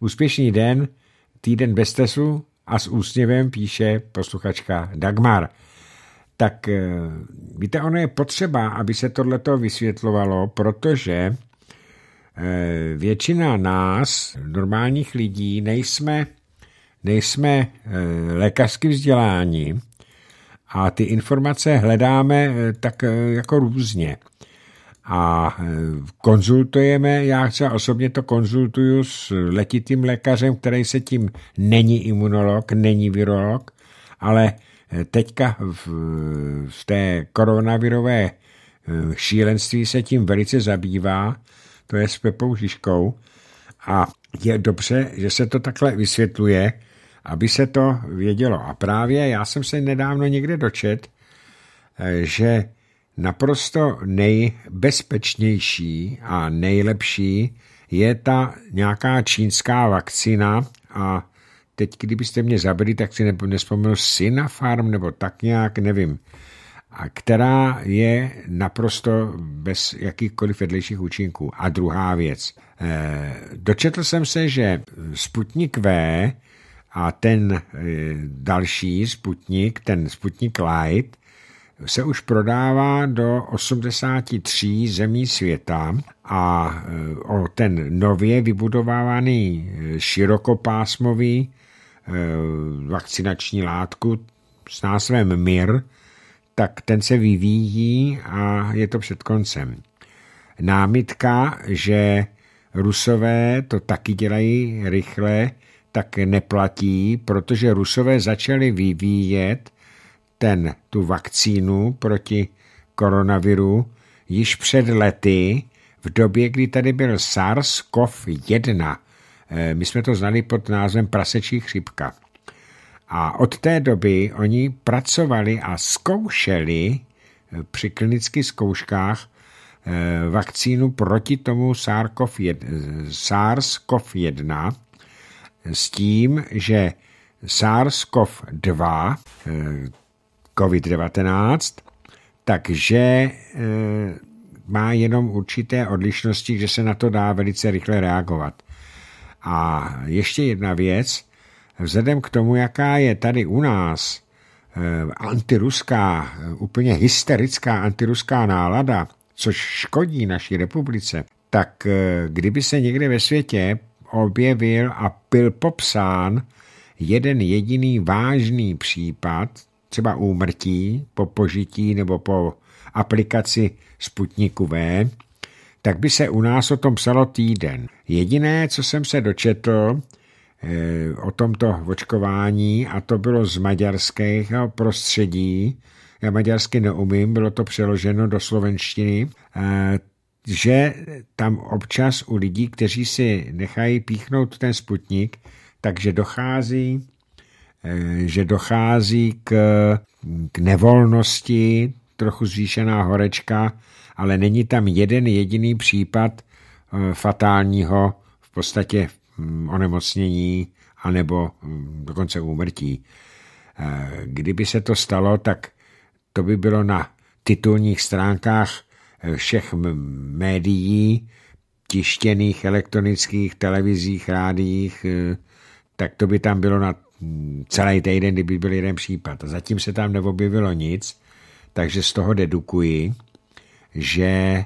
Úspěšný den, týden bez stresu a s úsměvem píše posluchačka Dagmar. Tak eh, víte, ono je potřeba, aby se tohleto vysvětlovalo, protože eh, většina nás, normálních lidí, nejsme, nejsme lékařsky vzděláni, a ty informace hledáme eh, tak eh, jako různě a eh, konzultujeme, já třeba osobně to konzultuju s letitým lékařem, který se tím není imunolog, není virolog, ale teďka v, v té koronavirové šílenství se tím velice zabývá, to je s Pepou Žižkou a je dobře, že se to takhle vysvětluje, aby se to vědělo. A právě já jsem se nedávno někde dočet, eh, že naprosto nejbezpečnější a nejlepší je ta nějaká čínská vakcína a teď, kdybyste mě zabili, tak si nespomenu Sinopharm nebo tak nějak, nevím, a která je naprosto bez jakýchkoliv vedlejších účinků. A druhá věc. Eh, dočetl jsem se, že Sputnik V a ten eh, další Sputnik, ten Sputnik Light, se už prodává do 83 zemí světa a eh, o ten nově vybudovávaný eh, širokopásmový vakcinační látku s názvem MIR, tak ten se vyvíjí a je to před koncem. Námitka, že Rusové to taky dělají rychle, tak neplatí, protože Rusové začali vyvíjet ten, tu vakcínu proti koronaviru již před lety, v době, kdy tady byl SARS-CoV-1. Eh, my jsme to znali pod názvem prasečí chřipka. A od té doby oni pracovali a zkoušeli eh, při klinických zkouškách eh, vakcínu proti tomu SARS-CoV-1 s tím, že SARS-CoV-2, eh, COVID-19, takže eh, má jenom určité odlišnosti, že se na to dá velice rychle reagovat. A ještě jedna věc, vzhledem k tomu, jaká je tady u nás eh, antiruská, úplně hysterická antiruská nálada, což škodí naší republice, tak kdyby se někde ve světě objevil a byl popsán jeden jediný vážný případ, třeba úmrtí po požití nebo po aplikaci Sputniku V, tak by se u nás o tom psalo týden. Jediné, co jsem se dočetl e, o tomto očkování, a to bylo z maďarského prostředí, já maďarsky neumím, bylo to přeloženo do slovenštiny, e, že tam občas u lidí, kteří si nechají píchnout ten sputnik, takže dochází, eh, že dochází k, k nevolnosti, trochu zvýšená horečka, ale není tam jeden jediný případ eh, fatálního v podstatě mm, onemocnění anebo mm, dokonce úmrtí. Eh, kdyby se to stalo, tak to by bylo na titulních stránkách všech médií, tištěných, elektronických, televizích, rádiích, eh, tak to by tam bylo na celý týden, kdyby byl jeden případ. A zatím se tam neobjevilo nic, takže z toho dedukuji, že eh,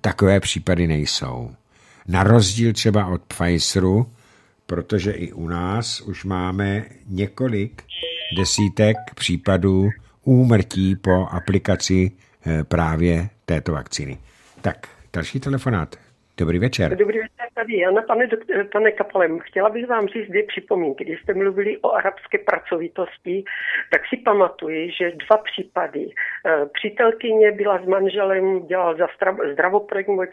takové případy nejsou. Na rozdíl třeba od Pfizeru, protože i u nás už máme několik desítek případů úmrtí po aplikaci eh, právě této vakcíny. Tak, další telefonát. Dobrý večer. Dobrý večer tady Jana, pane, doktore, eh, pane Kapalem, chtěla bych vám říct dvě připomínky. Když jste mluvili o arabské pracovitosti, tak si pamatuji, že dva případy. Eh, přítelkyně byla s manželem, dělal za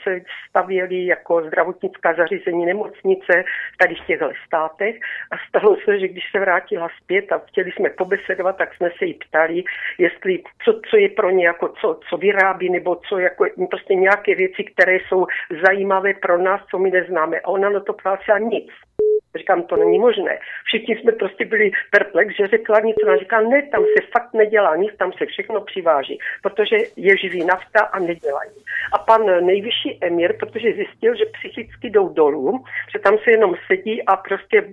se stavěli jako zdravotnická zařízení nemocnice tady v těchto státech a stalo se, že když se vrátila zpět a chtěli jsme pobesedovat, tak jsme se jí ptali, jestli co, co je pro ně, jako co, co vyrábí, nebo co jako, prostě nějaké věci, které jsou zajímavé pro nás, co my nez, neznáme a ona na to práce a nic. Říkám, to není možné. Všichni jsme prostě byli perplex, že řekla něco. A říká, ne, tam se fakt nedělá nic, tam se všechno přiváží, protože je živý nafta a nedělají. A pan nejvyšší emir, protože zjistil, že psychicky jdou dolů, že tam se jenom sedí a prostě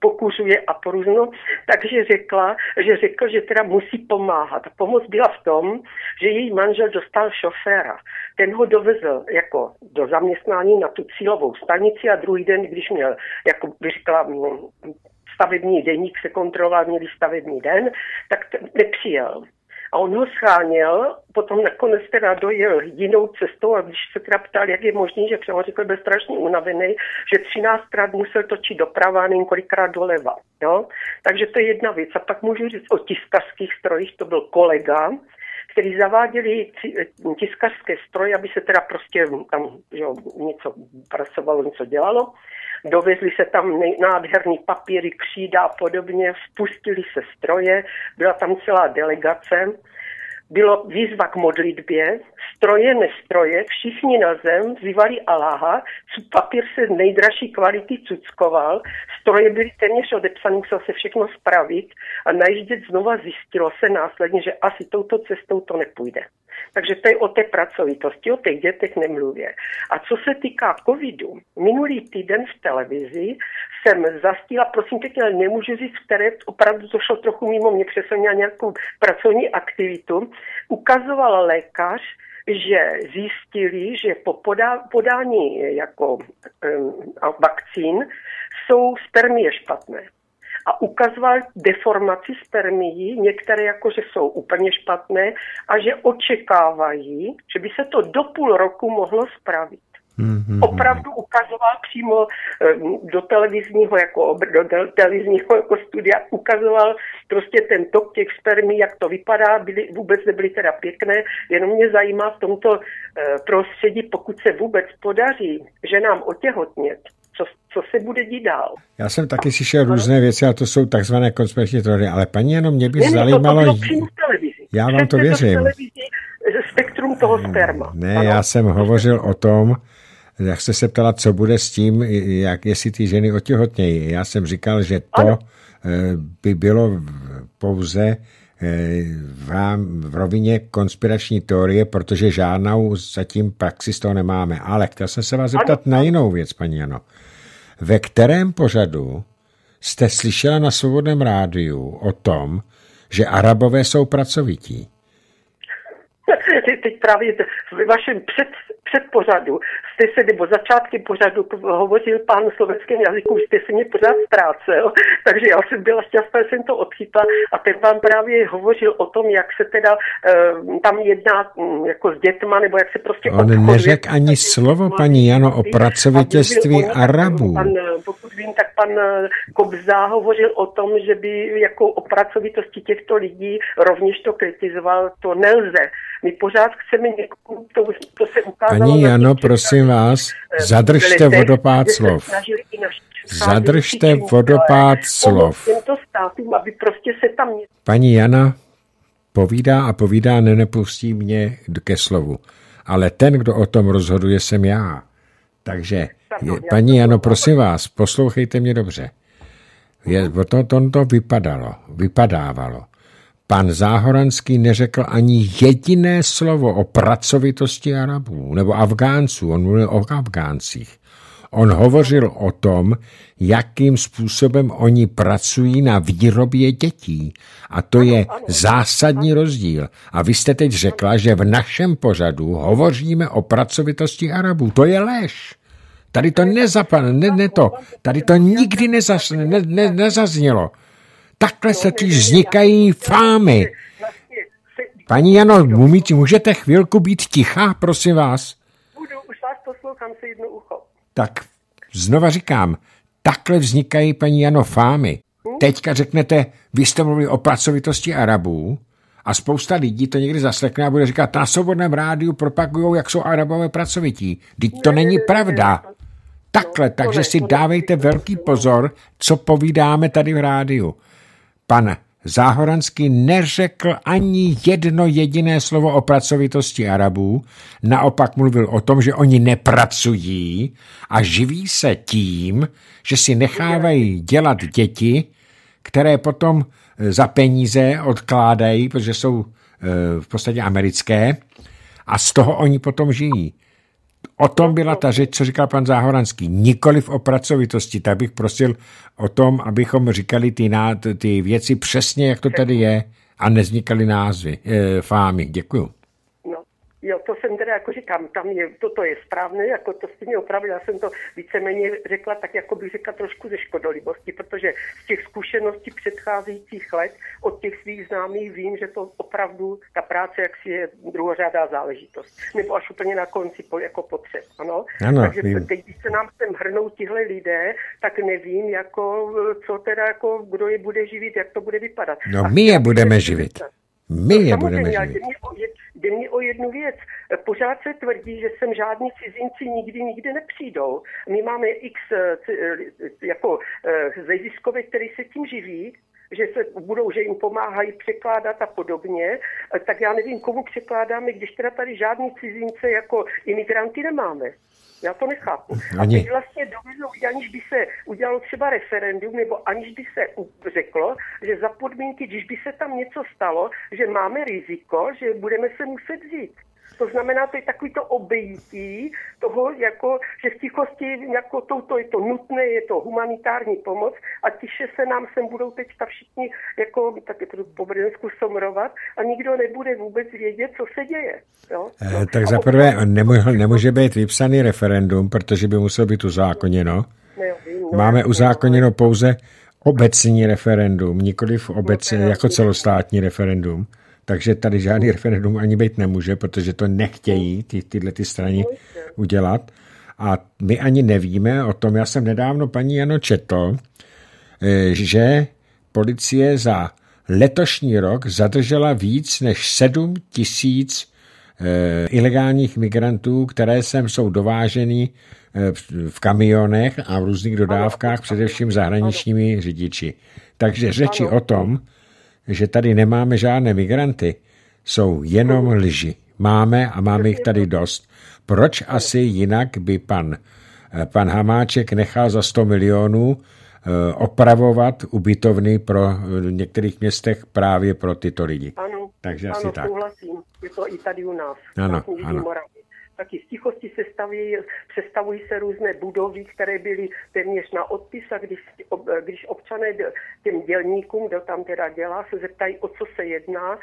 pokuřuje a poruzno, takže řekla, že řekl, že teda musí pomáhat. Pomoc byla v tom, že její manžel dostal šoféra. Ten ho dovezl jako do zaměstnání na tu cílovou stanici a druhý den, když měl jako šla mm, stavební deník se kontroloval, měli stavební den, tak t- nepřijel. A on ho schránil, potom nakonec teda dojel jinou cestou a když se teda ptal, jak je možný, že třeba řekl, byl strašně unavený, že 13krát musel točit doprava a několikrát doleva. Jo? Takže to je jedna věc. A pak můžu říct o tiskarských strojích, to byl kolega, který zaváděli eh, tiskarské stroje, aby se teda prostě tam že jo, něco pracovalo, něco dělalo dovezli se tam nádherný papíry, křída a podobně, spustili se stroje, byla tam celá delegace bylo výzva k modlitbě, stroje, nestroje, všichni na zem vzývali Aláha, papír se z nejdražší kvality cuckoval, stroje byly téměř odepsané, musel se všechno spravit a najíždět znova zjistilo se následně, že asi touto cestou to nepůjde. Takže to je o té pracovitosti, o těch dětech nemluvě. A co se týká covidu, minulý týden v televizi jsem zastíla, prosím teď, ale nemůžu říct, které opravdu to šlo trochu mimo mě, protože jsem měla nějakou pracovní aktivitu, ukazoval lékař, že zjistili, že po podá, podání jako um, vakcín jsou spermie špatné. A ukazoval deformaci spermií, některé jako, že jsou úplně špatné a že očekávají, že by se to do půl roku mohlo spravit. Mm-hmm. Opravdu ukazoval přímo eh, do televizního, jako, do televizního jako studia, ukazoval prostě ten tok těch spermí, jak to vypadá, byly, vůbec nebyly teda pěkné, jenom mě zajímá v tomto eh, prostředí, pokud se vůbec podaří, že nám otěhotnět, co, co se bude dít dál. Já jsem taky slyšel různé věci, a to jsou takzvané konspirační teorie. Ale paní, jenom mě by ne, zajímalo... To, to já vám Přece to věřím. To televizi, eh, spektrum toho hmm, sperma. Ne, ano? já jsem hovořil o tom, jak jste se ptala, co bude s tím, jak, jestli ty ženy otěhotnějí. Já jsem říkal, že to ano. Eh, by bylo pouze eh, vám v rovině konspirační teorie, protože žádnou zatím praxi z toho nemáme. Ale chtěl jsem se vás zeptat na jinou věc, paní Jano. Ve kterém pořadu jste slyšela na Svobodném rádiu o tom, že Arabové jsou pracovití? právě ve vašem před, předpořadu jste se, nebo začátky pořadu hovořil pán slovenským jazyku, jste se mě pořád ztrácel, <laughs> takže já jsem byla šťastná, že jsem to odchytla a ten vám právě hovořil o tom, jak se teda um, tam jedná um, jako s dětma, nebo jak se prostě On neřekl ani slovo, paní Jano, o pracovitěství Arabů. Pan, eh, pokud vím, tak pan eh, Kobza hovořil o tom, že by jako o pracovitosti těchto lidí rovněž to kritizoval, to nelze. My pořád chceme někomu, to, to se ukázalo... Paní Jano, prosím vás, eh, zadržte vodopád slov. Zadržte vodopád slov. Prostě paní Jana povídá a povídá, nenepustí mě ke slovu. Ale ten, kdo o tom rozhoduje, jsem já. Takže, no, paní Jano, prosím vás, poslouchejte mě dobře. Je, to, to, to vypadalo, vypadávalo. Pan Záhoranský neřekl ani jediné slovo o pracovitosti Arabů nebo Afgánců. On mluvil o Afgáncích. On hovořil o tom, jakým způsobem oni pracují na výrobě dětí. A to je zásadní rozdíl. A vy jste teď řekla, že v našem pořadu hovoříme o pracovitosti Arabů. To je lež. Tady to nezapadne, ne, ne to, tady to nikdy nezaznělo. ne, ne, Takhle se totiž vznikají fámy. Paní Jano, můžete chvilku být tichá, prosím vás? Budu, už vás poslouchám se jedno ucho. Tak znova říkám, takhle vznikají, paní Jano, fámy. Hm? Teďka řeknete, vy jste mluvili o pracovitosti Arabů a spousta lidí to někdy zaslekne a bude říkat, na svobodném rádiu propagují, jak jsou Arabové pracovití. Teď to není pravda. Takhle, no, takže si dávejte velký pozor, co povídáme tady v rádiu. Pan Záhoranský neřekl ani jedno jediné slovo o pracovitosti Arabů, naopak mluvil o tom, že oni nepracují a živí se tím, že si nechávají dělat děti, které potom eh, za peníze odkládají, protože jsou eh, v podstatě americké a z toho oni potom žijí o tom byla ta řeč, co říká pan Záhoranský. Nikoliv o pracovitosti. Tak bych prosil o tom, abychom říkali ty, nád, ty věci přesně, jak to tady je a neznikaly názvy. E, fámy. Děkuju. Jo, to jsem teda, jako říkám, tam je, toto je správné, jako to jste mě opravdu, já jsem to víceméně řekla tak, jako bych řekla trošku ze škodolibosti, protože z těch zkušeností předcházejících let od těch svých známých vím, že to opravdu ta práce jaksi je druhořádá záležitost, nebo až úplně na konci po, jako potřeb, ano. ano Takže teď, když se nám sem hrnou tihle lidé, tak nevím, jako, co teda, jako, kdo je bude živit, jak to bude vypadat. No A my je budeme živit. My je no, budeme živit. Jde mi o jednu věc. Pořád se tvrdí, že sem žádní cizinci nikdy nikde nepřijdou. My máme x eh, eh, jako eh, zeziskovek, který se tím živí že se budou, že jim pomáhají překládat a podobně, eh, tak já nevím, komu překládáme, když teda tady žádný cizince jako imigranty nemáme. Já to nechápu. Oni... A teď vlastně dovedlo, aniž by se udělalo třeba referendum, nebo aniž by se řeklo, že za podmínky, když by se tam něco stalo, že máme riziko, že budeme se muset vzít. To znamená, to je takový to obejití toho, jako, že v tichosti jako to je to nutné, je to humanitární pomoc a tiše se nám sem budou teďka všichni jako taky to po Brněnsku somrovat a nikdo nebude vůbec vědět, co se děje. Jo? No. Tak zaprvé nemůže, nemůže být vypsaný referendum, protože by muselo být uzákoněno. Ne, vím, Máme uzákoněno pouze obecní referendum, nikoli v obecní, no, jako celostátní referendum takže tady žádný referendum ani být nemůže, protože to nechtějí ty, tyhle ty strany udělat. A my ani nevíme o tom, já jsem nedávno paní Jano četl, eh, že policie za letošní rok zadržela víc než 7 tisíc eh, ilegálních migrantů, které sem jsou dováženy eh, v kamionech a v různých dodávkách, především zahraničními řidiči. Takže řeči o tom, že tady nemáme žádné migranty, jsou jenom lži. Máme a máme jich tady dost. Proč asi jinak by pan, eh, pan Hamáček nechal za 100 milionů eh, opravovat ubytovny pro eh, v některých městech právě pro tyto lidi. Ano, Takže ano, tak. souhlasím. Je to i tady u nás. Ano, vlastně ano taky v tichosti se staví, přestavují se různé budovy, které byly téměř na odpis a když, když občané těm dělníkům, kdo tam teda dělá, se zeptají, o co se jedná,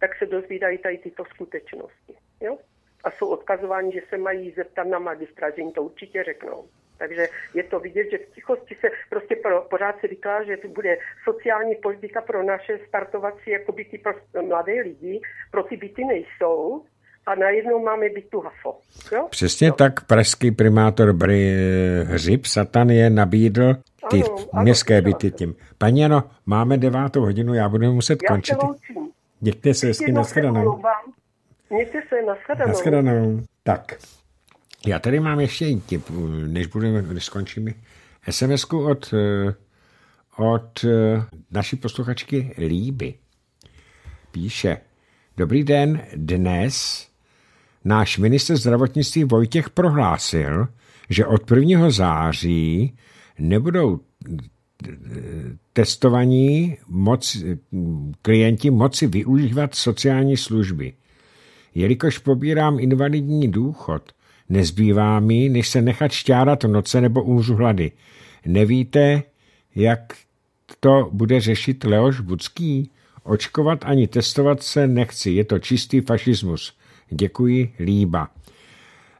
tak se dozvídají tady tyto skutečnosti. Jo? A jsou odkazováni, že se mají zeptat na magistrát, že jim to určitě řeknou. Takže je to vidět, že v tichosti se prostě pro, pořád se říká, že to bude sociální politika pro naše startovací jako byty pro mladé lidi. Pro ty byty nejsou, a najednou máme být tu hafo. Jo? Přesně jo. tak pražský primátor Bry, eh, Hřib Satan je nabídl ty ano, ano, městské ano, byty tím. Paní Ano, máme devátou hodinu, já budu muset já končit. Se Děkte se hezky, nashledanou. Mějte se, nashledanou. Nashledanou. Tak, já tady mám ještě tip, než, budeme, než skončíme. sms od, eh, od eh, naší posluchačky Líby. Píše, Dobrý den, dnes náš minister zdravotnictví Vojtěch prohlásil, že od 1. září nebudou eh, testovaní moc, klienti moci využívat sociální služby. Jelikož pobírám invalidní důchod, nezbývá mi, než se nechat šťárat noce nebo umřu hlady. Nevíte, jak to bude řešit Leoš Budský? Očkovat ani testovat se nechci, je to čistý fašismus. Děkuji, Líba.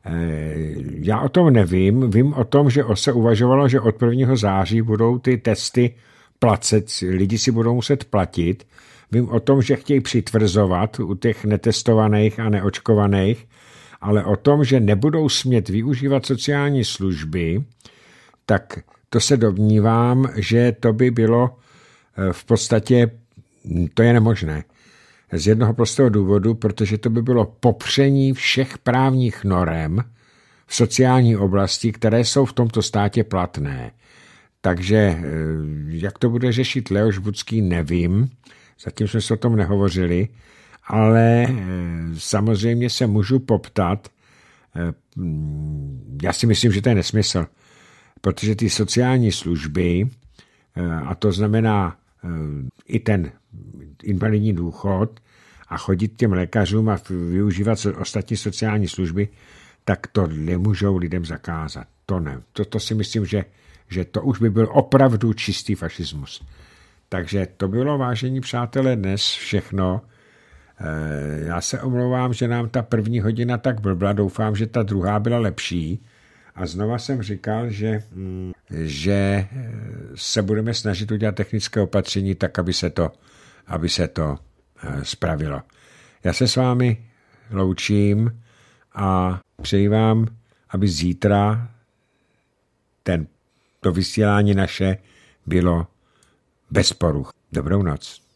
Eh, já o tom nevím. Vím o tom, že se uvažovalo, že od 1. září budou ty testy placet, lidi si budou muset platit. Vím o tom, že chtějí přitvrzovat u těch netestovaných a neočkovaných, ale o tom, že nebudou smět využívat sociální služby, tak to se domnívám, že to by bylo eh, v podstatě, to je nemožné. Z jednoho prostého důvodu, protože to by bylo popření všech právních norem v sociální oblasti, které jsou v tomto státě platné. Takže eh, jak to bude řešit Leoš Budský, nevím. Zatím jsme se o tom nehovořili, ale eh, samozřejmě se můžu poptat. Eh, já si myslím, že to je nesmysl, protože ty sociální služby, a to znamená i ten invalidní důchod a chodit těm lékařům a využívat ostatní sociální služby, tak to nemůžou lidem zakázat. To ne. To, to si myslím, že, že to už by byl opravdu čistý fašismus. Takže to bylo, vážení přátelé, dnes všechno. Eh, já se omlouvám, že nám ta první hodina tak blbla, doufám, že ta druhá byla lepší. A znova jsem říkal, že, mm, že eh, se budeme snažit udělat technické opatření tak, aby se to, aby se to eh, spravilo. Já se s vámi loučím a přeji vám, aby zítra ten, to vysílání naše bylo bez poruch. Dobrou noc.